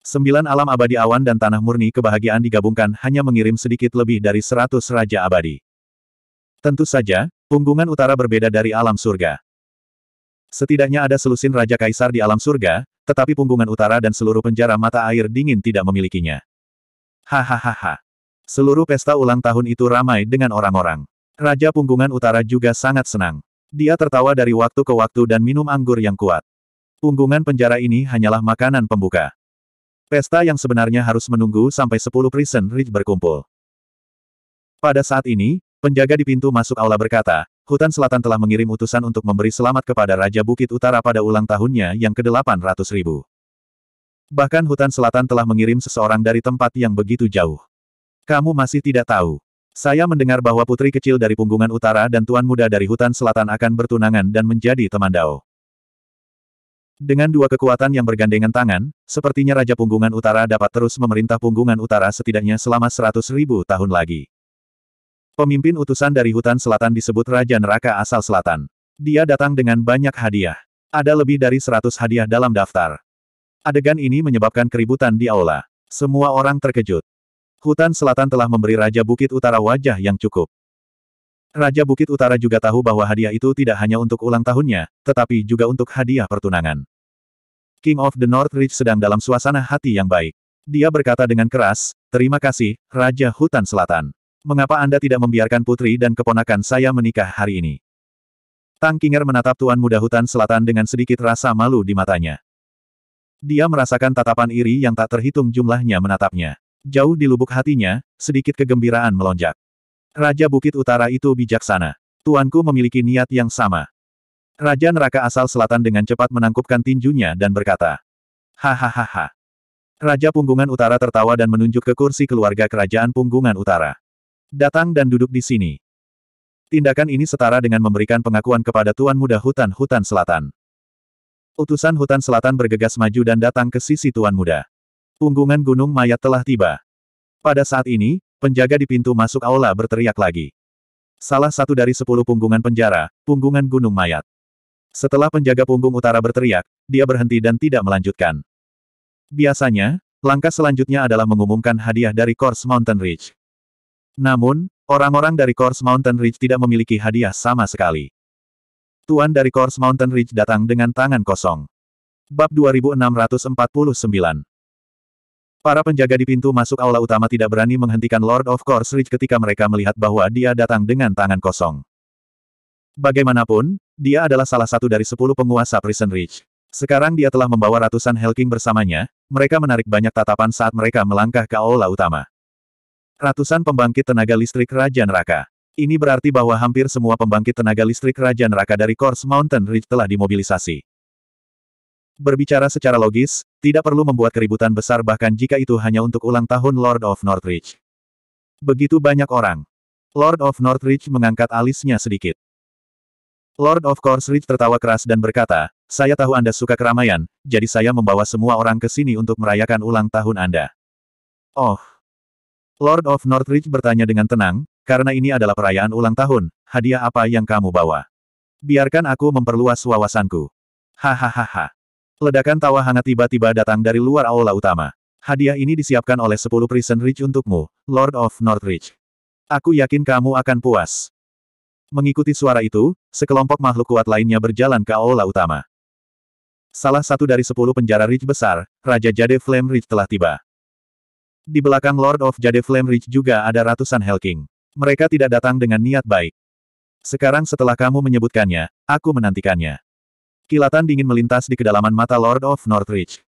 Speaker 1: Sembilan alam abadi awan dan tanah murni kebahagiaan digabungkan hanya mengirim sedikit lebih dari seratus raja abadi. Tentu saja, punggungan utara berbeda dari alam surga. Setidaknya ada selusin Raja Kaisar di alam surga, tetapi punggungan utara dan seluruh penjara mata air dingin tidak memilikinya. Hahaha. Seluruh pesta ulang tahun itu ramai dengan orang-orang. Raja punggungan utara juga sangat senang. Dia tertawa dari waktu ke waktu dan minum anggur yang kuat. Punggungan penjara ini hanyalah makanan pembuka. Pesta yang sebenarnya harus menunggu sampai 10 prison ridge berkumpul. Pada saat ini, penjaga di pintu masuk aula berkata, Hutan Selatan telah mengirim utusan untuk memberi selamat kepada Raja Bukit Utara pada ulang tahunnya yang ke-800 ribu. Bahkan Hutan Selatan telah mengirim seseorang dari tempat yang begitu jauh. Kamu masih tidak tahu. Saya mendengar bahwa putri kecil dari punggungan utara dan tuan muda dari hutan selatan akan bertunangan dan menjadi teman Dao. Dengan dua kekuatan yang bergandengan tangan, sepertinya Raja Punggungan Utara dapat terus memerintah Punggungan Utara setidaknya selama seratus ribu tahun lagi. Pemimpin utusan dari hutan selatan disebut Raja Neraka asal selatan. Dia datang dengan banyak hadiah. Ada lebih dari seratus hadiah dalam daftar. Adegan ini menyebabkan keributan di aula. Semua orang terkejut. Hutan selatan telah memberi Raja Bukit Utara wajah yang cukup. Raja Bukit Utara juga tahu bahwa hadiah itu tidak hanya untuk ulang tahunnya, tetapi juga untuk hadiah pertunangan. King of the North Ridge sedang dalam suasana hati yang baik. Dia berkata dengan keras, terima kasih, Raja Hutan Selatan. Mengapa Anda tidak membiarkan putri dan keponakan saya menikah hari ini? Tang Kinger menatap Tuan Muda Hutan Selatan dengan sedikit rasa malu di matanya. Dia merasakan tatapan iri yang tak terhitung jumlahnya menatapnya. Jauh di lubuk hatinya, sedikit kegembiraan melonjak. Raja Bukit Utara itu bijaksana. Tuanku memiliki niat yang sama. Raja neraka asal selatan dengan cepat menangkupkan tinjunya dan berkata. Hahaha. Raja Punggungan Utara tertawa dan menunjuk ke kursi keluarga kerajaan Punggungan Utara. Datang dan duduk di sini. Tindakan ini setara dengan memberikan pengakuan kepada Tuan Muda Hutan-Hutan Selatan. Utusan Hutan Selatan bergegas maju dan datang ke sisi Tuan Muda. Punggungan gunung mayat telah tiba. Pada saat ini, penjaga di pintu masuk aula berteriak lagi. Salah satu dari sepuluh punggungan penjara, punggungan gunung mayat. Setelah penjaga punggung utara berteriak, dia berhenti dan tidak melanjutkan. Biasanya, langkah selanjutnya adalah mengumumkan hadiah dari Kors Mountain Ridge. Namun, orang-orang dari Kors Mountain Ridge tidak memiliki hadiah sama sekali. Tuan dari Kors Mountain Ridge datang dengan tangan kosong. Bab 2649 Para penjaga di pintu masuk aula utama tidak berani menghentikan Lord of Course Ridge ketika mereka melihat bahwa dia datang dengan tangan kosong. Bagaimanapun, dia adalah salah satu dari sepuluh penguasa Prison Ridge. Sekarang dia telah membawa ratusan Helking bersamanya, mereka menarik banyak tatapan saat mereka melangkah ke aula utama. Ratusan pembangkit tenaga listrik Raja Neraka. Ini berarti bahwa hampir semua pembangkit tenaga listrik Raja Neraka dari Course Mountain Ridge telah dimobilisasi. Berbicara secara logis, tidak perlu membuat keributan besar bahkan jika itu hanya untuk ulang tahun Lord of Northridge. Begitu banyak orang. Lord of Northridge mengangkat alisnya sedikit. Lord of Corsridge tertawa keras dan berkata, saya tahu Anda suka keramaian, jadi saya membawa semua orang ke sini untuk merayakan ulang tahun Anda. Oh. Lord of Northridge bertanya dengan tenang, karena ini adalah perayaan ulang tahun, hadiah apa yang kamu bawa? Biarkan aku memperluas wawasanku. Hahaha. Ledakan tawa hangat tiba-tiba datang dari luar aula utama. Hadiah ini disiapkan oleh 10 Prison Ridge untukmu, Lord of Northridge. Aku yakin kamu akan puas. Mengikuti suara itu, sekelompok makhluk kuat lainnya berjalan ke aula utama. Salah satu dari 10 penjara Ridge besar, Raja Jade Flame Ridge telah tiba. Di belakang Lord of Jade Flame Ridge juga ada ratusan Hellking. Mereka tidak datang dengan niat baik. Sekarang setelah kamu menyebutkannya, aku menantikannya. Kilatan dingin melintas di kedalaman mata Lord of Northridge.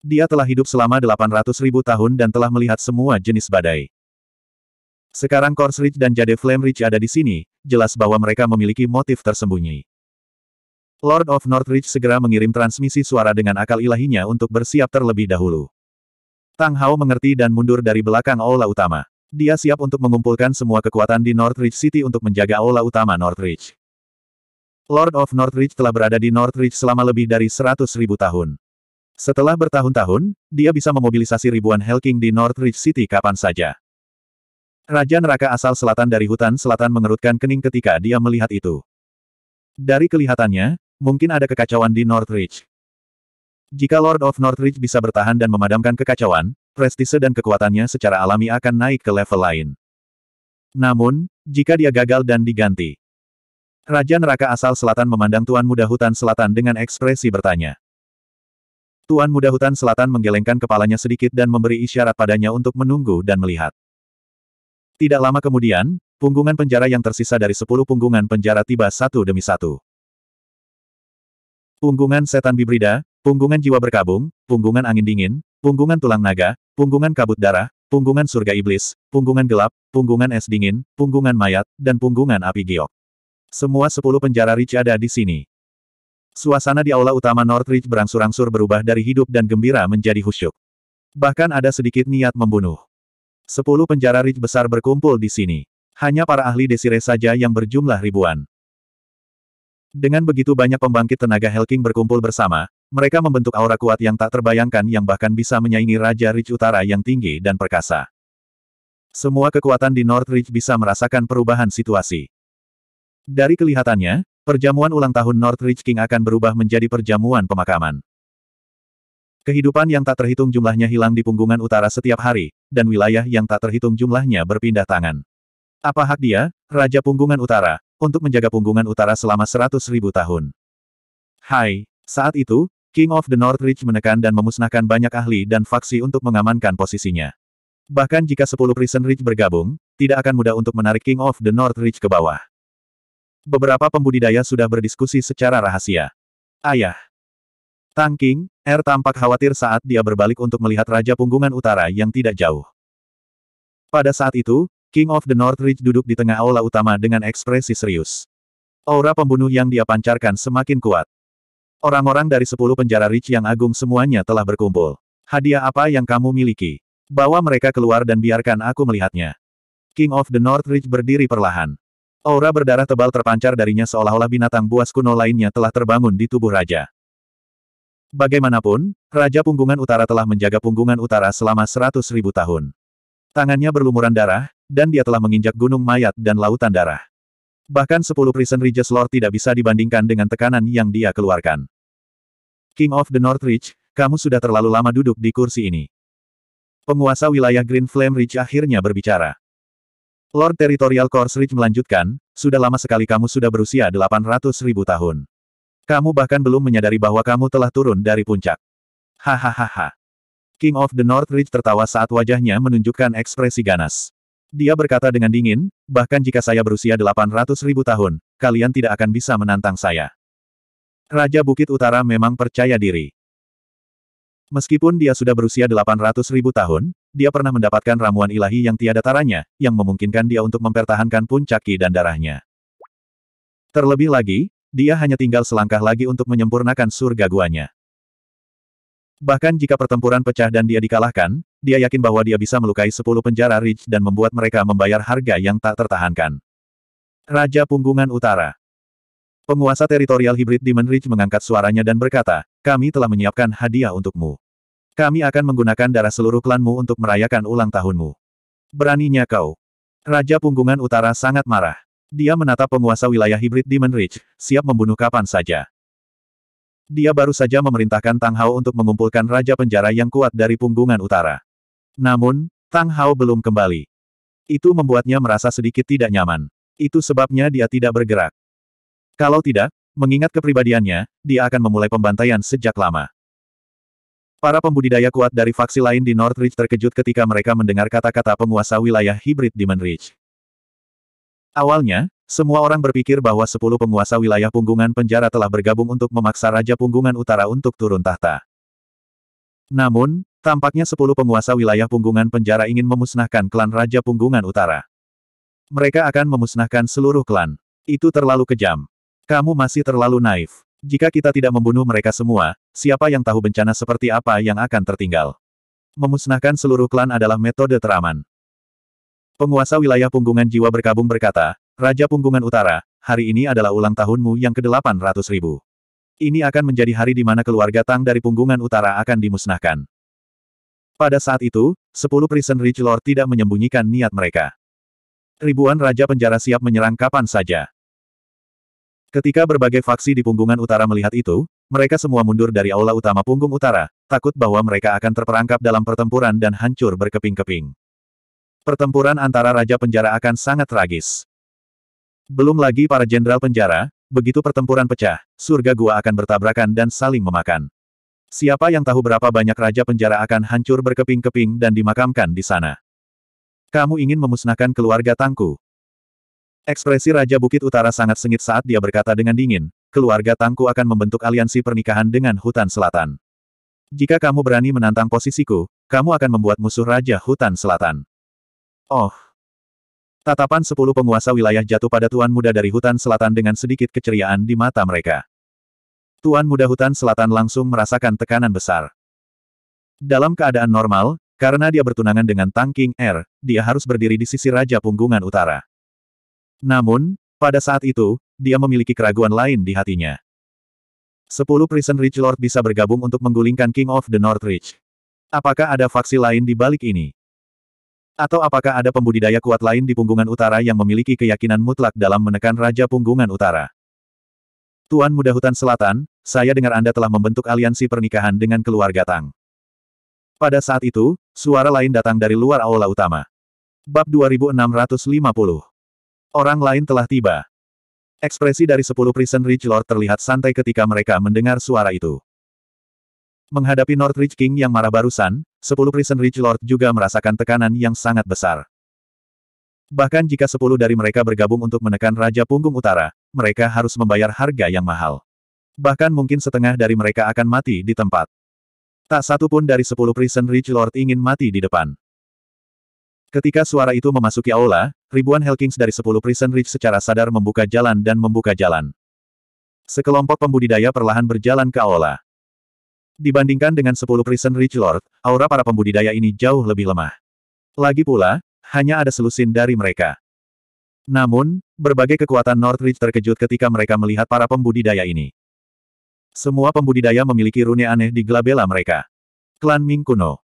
Speaker 1: Dia telah hidup selama 800 ribu tahun dan telah melihat semua jenis badai. Sekarang Corsridge dan Jade Flame Ridge ada di sini, jelas bahwa mereka memiliki motif tersembunyi. Lord of Northridge segera mengirim transmisi suara dengan akal ilahinya untuk bersiap terlebih dahulu. Tang Hao mengerti dan mundur dari belakang aula utama. Dia siap untuk mengumpulkan semua kekuatan di Northridge City untuk menjaga aula utama Northridge. Lord of Northridge telah berada di Northridge selama lebih dari 100.000 tahun. Setelah bertahun-tahun, dia bisa memobilisasi ribuan Hellking di Northridge City kapan saja. Raja neraka asal selatan dari hutan selatan mengerutkan kening ketika dia melihat itu. Dari kelihatannya, mungkin ada kekacauan di Northridge. Jika Lord of Northridge bisa bertahan dan memadamkan kekacauan, prestise dan kekuatannya secara alami akan naik ke level lain. Namun, jika dia gagal dan diganti, Raja neraka asal selatan memandang Tuan Muda Hutan Selatan dengan ekspresi bertanya. Tuan Muda Hutan Selatan menggelengkan kepalanya sedikit dan memberi isyarat padanya untuk menunggu dan melihat. Tidak lama kemudian, punggungan penjara yang tersisa dari sepuluh punggungan penjara tiba satu demi satu. Punggungan setan bibrida, punggungan jiwa berkabung, punggungan angin dingin, punggungan tulang naga, punggungan kabut darah, punggungan surga iblis, punggungan gelap, punggungan es dingin, punggungan mayat, dan punggungan api giok. Semua sepuluh penjara Rich ada di sini. Suasana di aula utama Northridge berangsur-angsur berubah dari hidup dan gembira menjadi husyuk. Bahkan ada sedikit niat membunuh. Sepuluh penjara Rich besar berkumpul di sini. Hanya para ahli Desire saja yang berjumlah ribuan. Dengan begitu banyak pembangkit tenaga Helking berkumpul bersama, mereka membentuk aura kuat yang tak terbayangkan yang bahkan bisa menyaingi Raja Rich Utara yang tinggi dan perkasa. Semua kekuatan di Northridge bisa merasakan perubahan situasi. Dari kelihatannya, perjamuan ulang tahun Northridge King akan berubah menjadi perjamuan pemakaman. Kehidupan yang tak terhitung jumlahnya hilang di punggungan utara setiap hari, dan wilayah yang tak terhitung jumlahnya berpindah tangan. Apa hak dia, Raja Punggungan Utara, untuk menjaga punggungan utara selama seratus ribu tahun? Hai, saat itu, King of the Northridge menekan dan memusnahkan banyak ahli dan faksi untuk mengamankan posisinya. Bahkan jika sepuluh Prison Ridge bergabung, tidak akan mudah untuk menarik King of the Northridge ke bawah beberapa pembudidaya sudah berdiskusi secara rahasia. Ayah. Tang King, Er tampak khawatir saat dia berbalik untuk melihat Raja Punggungan Utara yang tidak jauh. Pada saat itu, King of the North Ridge duduk di tengah aula utama dengan ekspresi serius. Aura pembunuh yang dia pancarkan semakin kuat. Orang-orang dari sepuluh penjara Ridge yang agung semuanya telah berkumpul. Hadiah apa yang kamu miliki? Bawa mereka keluar dan biarkan aku melihatnya. King of the North Ridge berdiri perlahan. Aura berdarah tebal terpancar darinya seolah-olah binatang buas kuno lainnya telah terbangun di tubuh raja. Bagaimanapun, Raja Punggungan Utara telah menjaga Punggungan Utara selama seratus ribu tahun. Tangannya berlumuran darah, dan dia telah menginjak gunung mayat dan lautan darah. Bahkan sepuluh Prison Regis Lord tidak bisa dibandingkan dengan tekanan yang dia keluarkan. King of the North Ridge, kamu sudah terlalu lama duduk di kursi ini. Penguasa wilayah Green Flame Ridge akhirnya berbicara. Lord Territorial Corsridge melanjutkan, sudah lama sekali kamu sudah berusia 800 ribu tahun. Kamu bahkan belum menyadari bahwa kamu telah turun dari puncak. Hahaha. King of the North Ridge tertawa saat wajahnya menunjukkan ekspresi ganas. Dia berkata dengan dingin, bahkan jika saya berusia 800 ribu tahun, kalian tidak akan bisa menantang saya. Raja Bukit Utara memang percaya diri. Meskipun dia sudah berusia 800 ribu tahun, dia pernah mendapatkan ramuan ilahi yang tiada taranya, yang memungkinkan dia untuk mempertahankan puncak ki dan darahnya. Terlebih lagi, dia hanya tinggal selangkah lagi untuk menyempurnakan surga guanya. Bahkan jika pertempuran pecah dan dia dikalahkan, dia yakin bahwa dia bisa melukai sepuluh penjara Ridge dan membuat mereka membayar harga yang tak tertahankan. Raja Punggungan Utara Penguasa teritorial hibrid Demon Ridge mengangkat suaranya dan berkata, kami telah menyiapkan hadiah untukmu. Kami akan menggunakan darah seluruh klanmu untuk merayakan ulang tahunmu. Beraninya kau. Raja Punggungan Utara sangat marah. Dia menatap penguasa wilayah hibrid Demon Ridge, siap membunuh kapan saja. Dia baru saja memerintahkan Tang Hao untuk mengumpulkan raja penjara yang kuat dari Punggungan Utara. Namun, Tang Hao belum kembali. Itu membuatnya merasa sedikit tidak nyaman. Itu sebabnya dia tidak bergerak. Kalau tidak, mengingat kepribadiannya, dia akan memulai pembantaian sejak lama. Para pembudidaya kuat dari faksi lain di Northridge terkejut ketika mereka mendengar kata-kata penguasa wilayah hibrid Demon Ridge. Awalnya, semua orang berpikir bahwa sepuluh penguasa wilayah punggungan penjara telah bergabung untuk memaksa Raja Punggungan Utara untuk turun tahta. Namun, tampaknya sepuluh penguasa wilayah punggungan penjara ingin memusnahkan klan Raja Punggungan Utara. Mereka akan memusnahkan seluruh klan. Itu terlalu kejam. Kamu masih terlalu naif. Jika kita tidak membunuh mereka semua, siapa yang tahu bencana seperti apa yang akan tertinggal? Memusnahkan seluruh klan adalah metode teraman. Penguasa wilayah punggungan jiwa berkabung berkata, Raja Punggungan Utara, hari ini adalah ulang tahunmu yang ke-800 ribu. Ini akan menjadi hari di mana keluarga Tang dari Punggungan Utara akan dimusnahkan. Pada saat itu, sepuluh prison rich lord tidak menyembunyikan niat mereka. Ribuan raja penjara siap menyerang kapan saja. Ketika berbagai faksi di punggungan utara melihat itu, mereka semua mundur dari aula utama punggung utara, takut bahwa mereka akan terperangkap dalam pertempuran dan hancur berkeping-keping. Pertempuran antara Raja Penjara akan sangat tragis. Belum lagi para jenderal penjara, begitu pertempuran pecah, surga gua akan bertabrakan dan saling memakan. Siapa yang tahu berapa banyak raja penjara akan hancur berkeping-keping dan dimakamkan di sana? Kamu ingin memusnahkan keluarga Tangku? Ekspresi Raja Bukit Utara sangat sengit saat dia berkata dengan dingin, keluarga Tangku akan membentuk aliansi pernikahan dengan Hutan Selatan. Jika kamu berani menantang posisiku, kamu akan membuat musuh Raja Hutan Selatan. Oh. Tatapan sepuluh penguasa wilayah jatuh pada Tuan Muda dari Hutan Selatan dengan sedikit keceriaan di mata mereka. Tuan Muda Hutan Selatan langsung merasakan tekanan besar. Dalam keadaan normal, karena dia bertunangan dengan Tang King Er, dia harus berdiri di sisi Raja Punggungan Utara. Namun, pada saat itu, dia memiliki keraguan lain di hatinya. Sepuluh Prison Rich Lord bisa bergabung untuk menggulingkan King of the North Ridge. Apakah ada faksi lain di balik ini? Atau apakah ada pembudidaya kuat lain di punggungan utara yang memiliki keyakinan mutlak dalam menekan Raja Punggungan Utara? Tuan Muda Hutan Selatan, saya dengar Anda telah membentuk aliansi pernikahan dengan keluarga Tang. Pada saat itu, suara lain datang dari luar aula utama. Bab 2650 Orang lain telah tiba. Ekspresi dari sepuluh Prison Ridge Lord terlihat santai ketika mereka mendengar suara itu. Menghadapi Northridge King yang marah barusan, sepuluh Prison Ridge Lord juga merasakan tekanan yang sangat besar. Bahkan jika sepuluh dari mereka bergabung untuk menekan Raja Punggung Utara, mereka harus membayar harga yang mahal. Bahkan mungkin setengah dari mereka akan mati di tempat. Tak satu pun dari sepuluh Prison Ridge Lord ingin mati di depan. Ketika suara itu memasuki aula, ribuan Hellkings dari sepuluh Prison Ridge secara sadar membuka jalan dan membuka jalan. Sekelompok pembudidaya perlahan berjalan ke aula. Dibandingkan dengan sepuluh Prison Ridge Lord, aura para pembudidaya ini jauh lebih lemah. Lagi pula, hanya ada selusin dari mereka. Namun, berbagai kekuatan Northridge terkejut ketika mereka melihat para pembudidaya ini. Semua pembudidaya memiliki rune aneh di glabela mereka. Klan Ming kuno.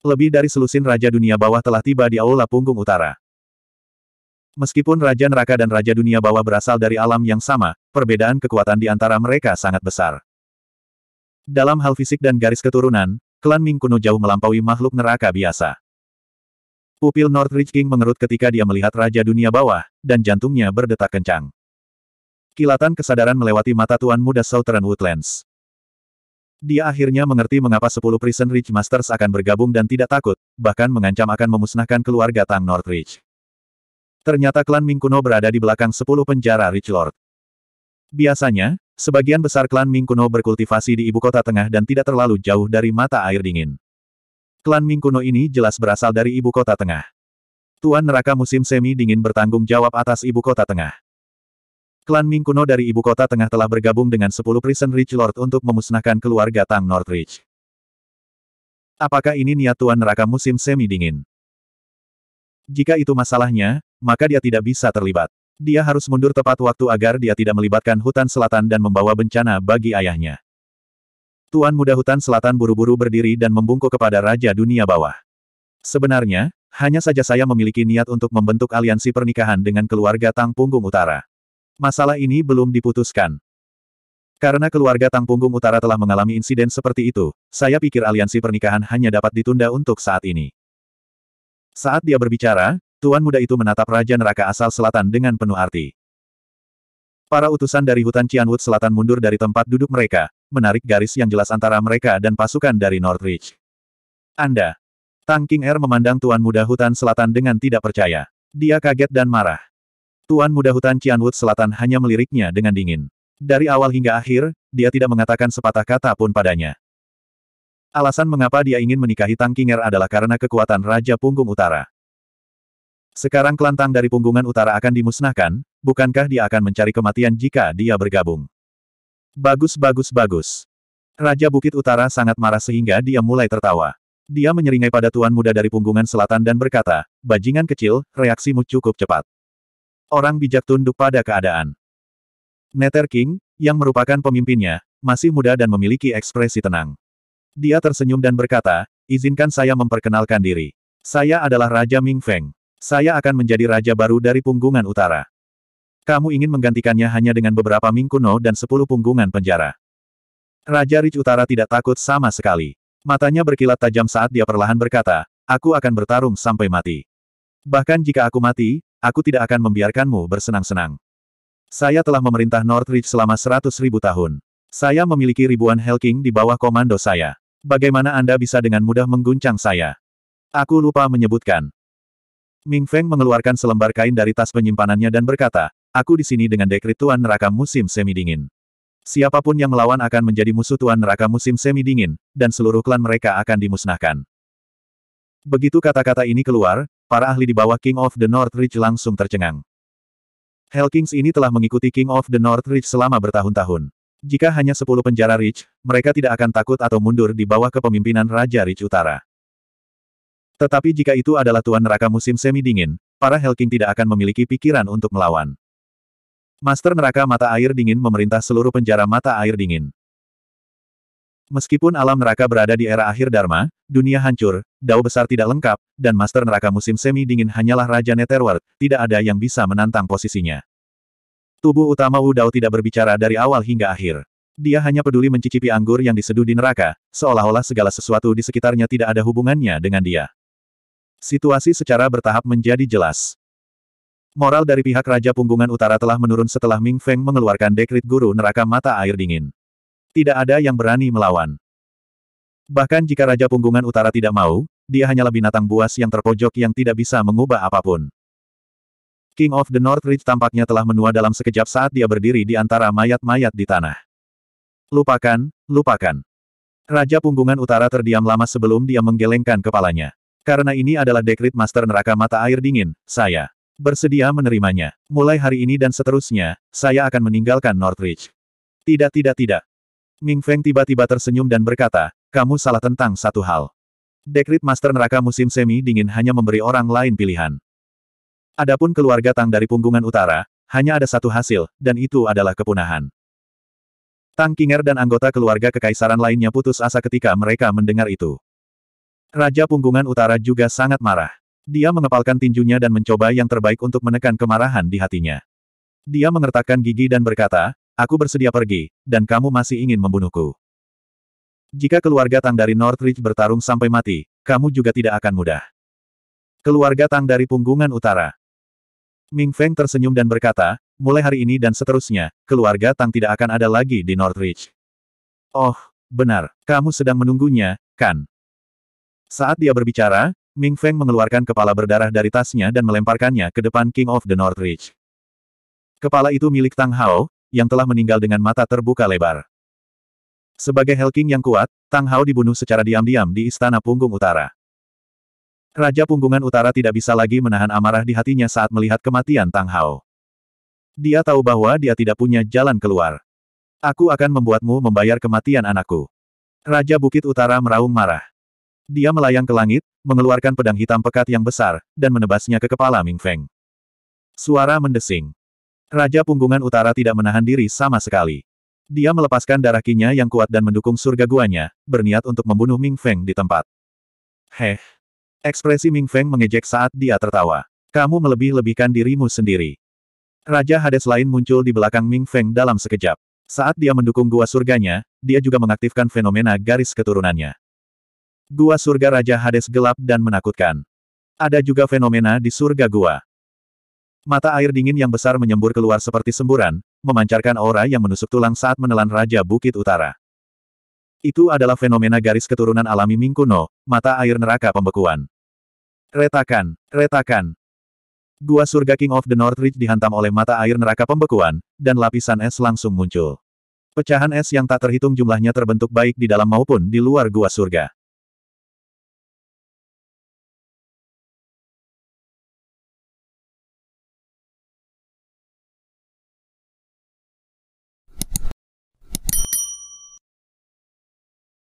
Speaker 1: Lebih dari selusin Raja Dunia Bawah telah tiba di Aula Punggung Utara. Meskipun Raja Neraka dan Raja Dunia Bawah berasal dari alam yang sama, perbedaan kekuatan di antara mereka sangat besar. Dalam hal fisik dan garis keturunan, klan Ming kuno jauh melampaui makhluk neraka biasa. Pupil Northridge King mengerut ketika dia melihat Raja Dunia Bawah, dan jantungnya berdetak kencang. Kilatan kesadaran melewati mata Tuan Muda Southern Woodlands. Dia akhirnya mengerti mengapa 10 Prison Ridge Masters akan bergabung dan tidak takut, bahkan mengancam akan memusnahkan keluarga Tang Northridge. Ternyata klan Ming Kuno berada di belakang 10 penjara Rich Lord. Biasanya, sebagian besar klan Ming Kuno berkultivasi di ibu kota tengah dan tidak terlalu jauh dari mata air dingin. Klan Ming Kuno ini jelas berasal dari ibu kota tengah. Tuan Neraka musim semi dingin bertanggung jawab atas ibu kota tengah. Klan Ming kuno dari ibu kota tengah telah bergabung dengan 10 Prison Rich Lord untuk memusnahkan keluarga Tang Northridge. Apakah ini niat Tuan Neraka musim semi-dingin? Jika itu masalahnya, maka dia tidak bisa terlibat. Dia harus mundur tepat waktu agar dia tidak melibatkan hutan selatan dan membawa bencana bagi ayahnya. Tuan muda hutan selatan buru-buru berdiri dan membungkuk kepada Raja Dunia Bawah. Sebenarnya, hanya saja saya memiliki niat untuk membentuk aliansi pernikahan dengan keluarga Tang Punggung Utara masalah ini belum diputuskan. Karena keluarga Tang Punggung Utara telah mengalami insiden seperti itu, saya pikir aliansi pernikahan hanya dapat ditunda untuk saat ini. Saat dia berbicara, Tuan muda itu menatap Raja Neraka asal selatan dengan penuh arti. Para utusan dari hutan Cianwood selatan mundur dari tempat duduk mereka, menarik garis yang jelas antara mereka dan pasukan dari Northridge. Anda. Tang King Er, memandang Tuan Muda Hutan Selatan dengan tidak percaya. Dia kaget dan marah. Tuan Muda Hutan Qianwood Selatan hanya meliriknya dengan dingin. Dari awal hingga akhir, dia tidak mengatakan sepatah kata pun padanya. Alasan mengapa dia ingin menikahi Tang Kinger adalah karena kekuatan Raja Punggung Utara. Sekarang kelantang dari punggungan utara akan dimusnahkan, bukankah dia akan mencari kematian jika dia bergabung? Bagus bagus bagus. Raja Bukit Utara sangat marah sehingga dia mulai tertawa. Dia menyeringai pada tuan muda dari punggungan selatan dan berkata, bajingan kecil, reaksimu cukup cepat. Orang bijak tunduk pada keadaan. Nether King, yang merupakan pemimpinnya, masih muda dan memiliki ekspresi tenang. Dia tersenyum dan berkata, izinkan saya memperkenalkan diri. Saya adalah Raja Ming Feng. Saya akan menjadi raja baru dari punggungan utara. Kamu ingin menggantikannya hanya dengan beberapa Ming kuno dan sepuluh punggungan penjara. Raja Rich Utara tidak takut sama sekali. Matanya berkilat tajam saat dia perlahan berkata, aku akan bertarung sampai mati. Bahkan jika aku mati, Aku tidak akan membiarkanmu bersenang-senang. Saya telah memerintah Northridge selama seratus ribu tahun. Saya memiliki ribuan Helking di bawah komando saya. Bagaimana Anda bisa dengan mudah mengguncang saya? Aku lupa menyebutkan. Ming Feng mengeluarkan selembar kain dari tas penyimpanannya dan berkata, Aku di sini dengan dekrit Tuan Neraka musim semi dingin. Siapapun yang melawan akan menjadi musuh Tuan Neraka musim semi dingin, dan seluruh klan mereka akan dimusnahkan. Begitu kata-kata ini keluar, para ahli di bawah King of the North Ridge langsung tercengang. Hell Kings ini telah mengikuti King of the North Ridge selama bertahun-tahun. Jika hanya sepuluh penjara Ridge, mereka tidak akan takut atau mundur di bawah kepemimpinan Raja Ridge Utara. Tetapi jika itu adalah Tuan Neraka musim semi dingin, para Hell King tidak akan memiliki pikiran untuk melawan. Master Neraka Mata Air Dingin memerintah seluruh penjara mata air dingin. Meskipun alam neraka berada di era akhir Dharma, dunia hancur, dao besar tidak lengkap, dan master neraka musim semi dingin hanyalah Raja Netherworld, tidak ada yang bisa menantang posisinya. Tubuh utama Wu Dao tidak berbicara dari awal hingga akhir. Dia hanya peduli mencicipi anggur yang diseduh di neraka, seolah-olah segala sesuatu di sekitarnya tidak ada hubungannya dengan dia. Situasi secara bertahap menjadi jelas. Moral dari pihak Raja Punggungan Utara telah menurun setelah Ming Feng mengeluarkan dekrit guru neraka mata air dingin. Tidak ada yang berani melawan. Bahkan jika Raja Punggungan Utara tidak mau, dia hanyalah binatang buas yang terpojok yang tidak bisa mengubah apapun. King of the North Ridge tampaknya telah menua dalam sekejap saat dia berdiri di antara mayat-mayat di tanah. Lupakan, lupakan. Raja Punggungan Utara terdiam lama sebelum dia menggelengkan kepalanya. Karena ini adalah dekrit Master Neraka Mata Air Dingin, saya bersedia menerimanya. Mulai hari ini dan seterusnya, saya akan meninggalkan Northridge. Tidak tidak tidak, Ming Feng tiba-tiba tersenyum dan berkata, kamu salah tentang satu hal. Dekrit Master Neraka musim semi dingin hanya memberi orang lain pilihan. Adapun keluarga Tang dari punggungan utara, hanya ada satu hasil, dan itu adalah kepunahan. Tang Kinger dan anggota keluarga kekaisaran lainnya putus asa ketika mereka mendengar itu. Raja punggungan utara juga sangat marah. Dia mengepalkan tinjunya dan mencoba yang terbaik untuk menekan kemarahan di hatinya. Dia mengertakkan gigi dan berkata, aku bersedia pergi, dan kamu masih ingin membunuhku. Jika keluarga Tang dari Northridge bertarung sampai mati, kamu juga tidak akan mudah. Keluarga Tang dari Punggungan Utara. Ming Feng tersenyum dan berkata, mulai hari ini dan seterusnya, keluarga Tang tidak akan ada lagi di Northridge. Oh, benar, kamu sedang menunggunya, kan? Saat dia berbicara, Ming Feng mengeluarkan kepala berdarah dari tasnya dan melemparkannya ke depan King of the Northridge. Kepala itu milik Tang Hao, yang telah meninggal dengan mata terbuka lebar. Sebagai Helking yang kuat, Tang Hao dibunuh secara diam-diam di Istana Punggung Utara. Raja Punggungan Utara tidak bisa lagi menahan amarah di hatinya saat melihat kematian Tang Hao. Dia tahu bahwa dia tidak punya jalan keluar. Aku akan membuatmu membayar kematian anakku. Raja Bukit Utara meraung marah. Dia melayang ke langit, mengeluarkan pedang hitam pekat yang besar, dan menebasnya ke kepala Ming Feng. Suara mendesing. Raja Punggungan Utara tidak menahan diri sama sekali. Dia melepaskan darah kinya yang kuat dan mendukung surga guanya, berniat untuk membunuh Ming Feng di tempat. Heh. Ekspresi Ming Feng mengejek saat dia tertawa. Kamu melebih-lebihkan dirimu sendiri. Raja Hades lain muncul di belakang Ming Feng dalam sekejap. Saat dia mendukung gua surganya, dia juga mengaktifkan fenomena garis keturunannya. Gua surga Raja Hades gelap dan menakutkan. Ada juga fenomena di surga gua. Mata air dingin yang besar menyembur keluar seperti semburan, memancarkan aura yang menusuk tulang saat menelan Raja Bukit Utara. Itu adalah fenomena garis keturunan alami Mingkuno, mata air neraka pembekuan. Retakan, retakan. Gua surga King of the North Ridge dihantam oleh mata air neraka pembekuan, dan lapisan es langsung muncul. Pecahan es yang tak terhitung jumlahnya terbentuk baik di dalam maupun di luar gua surga.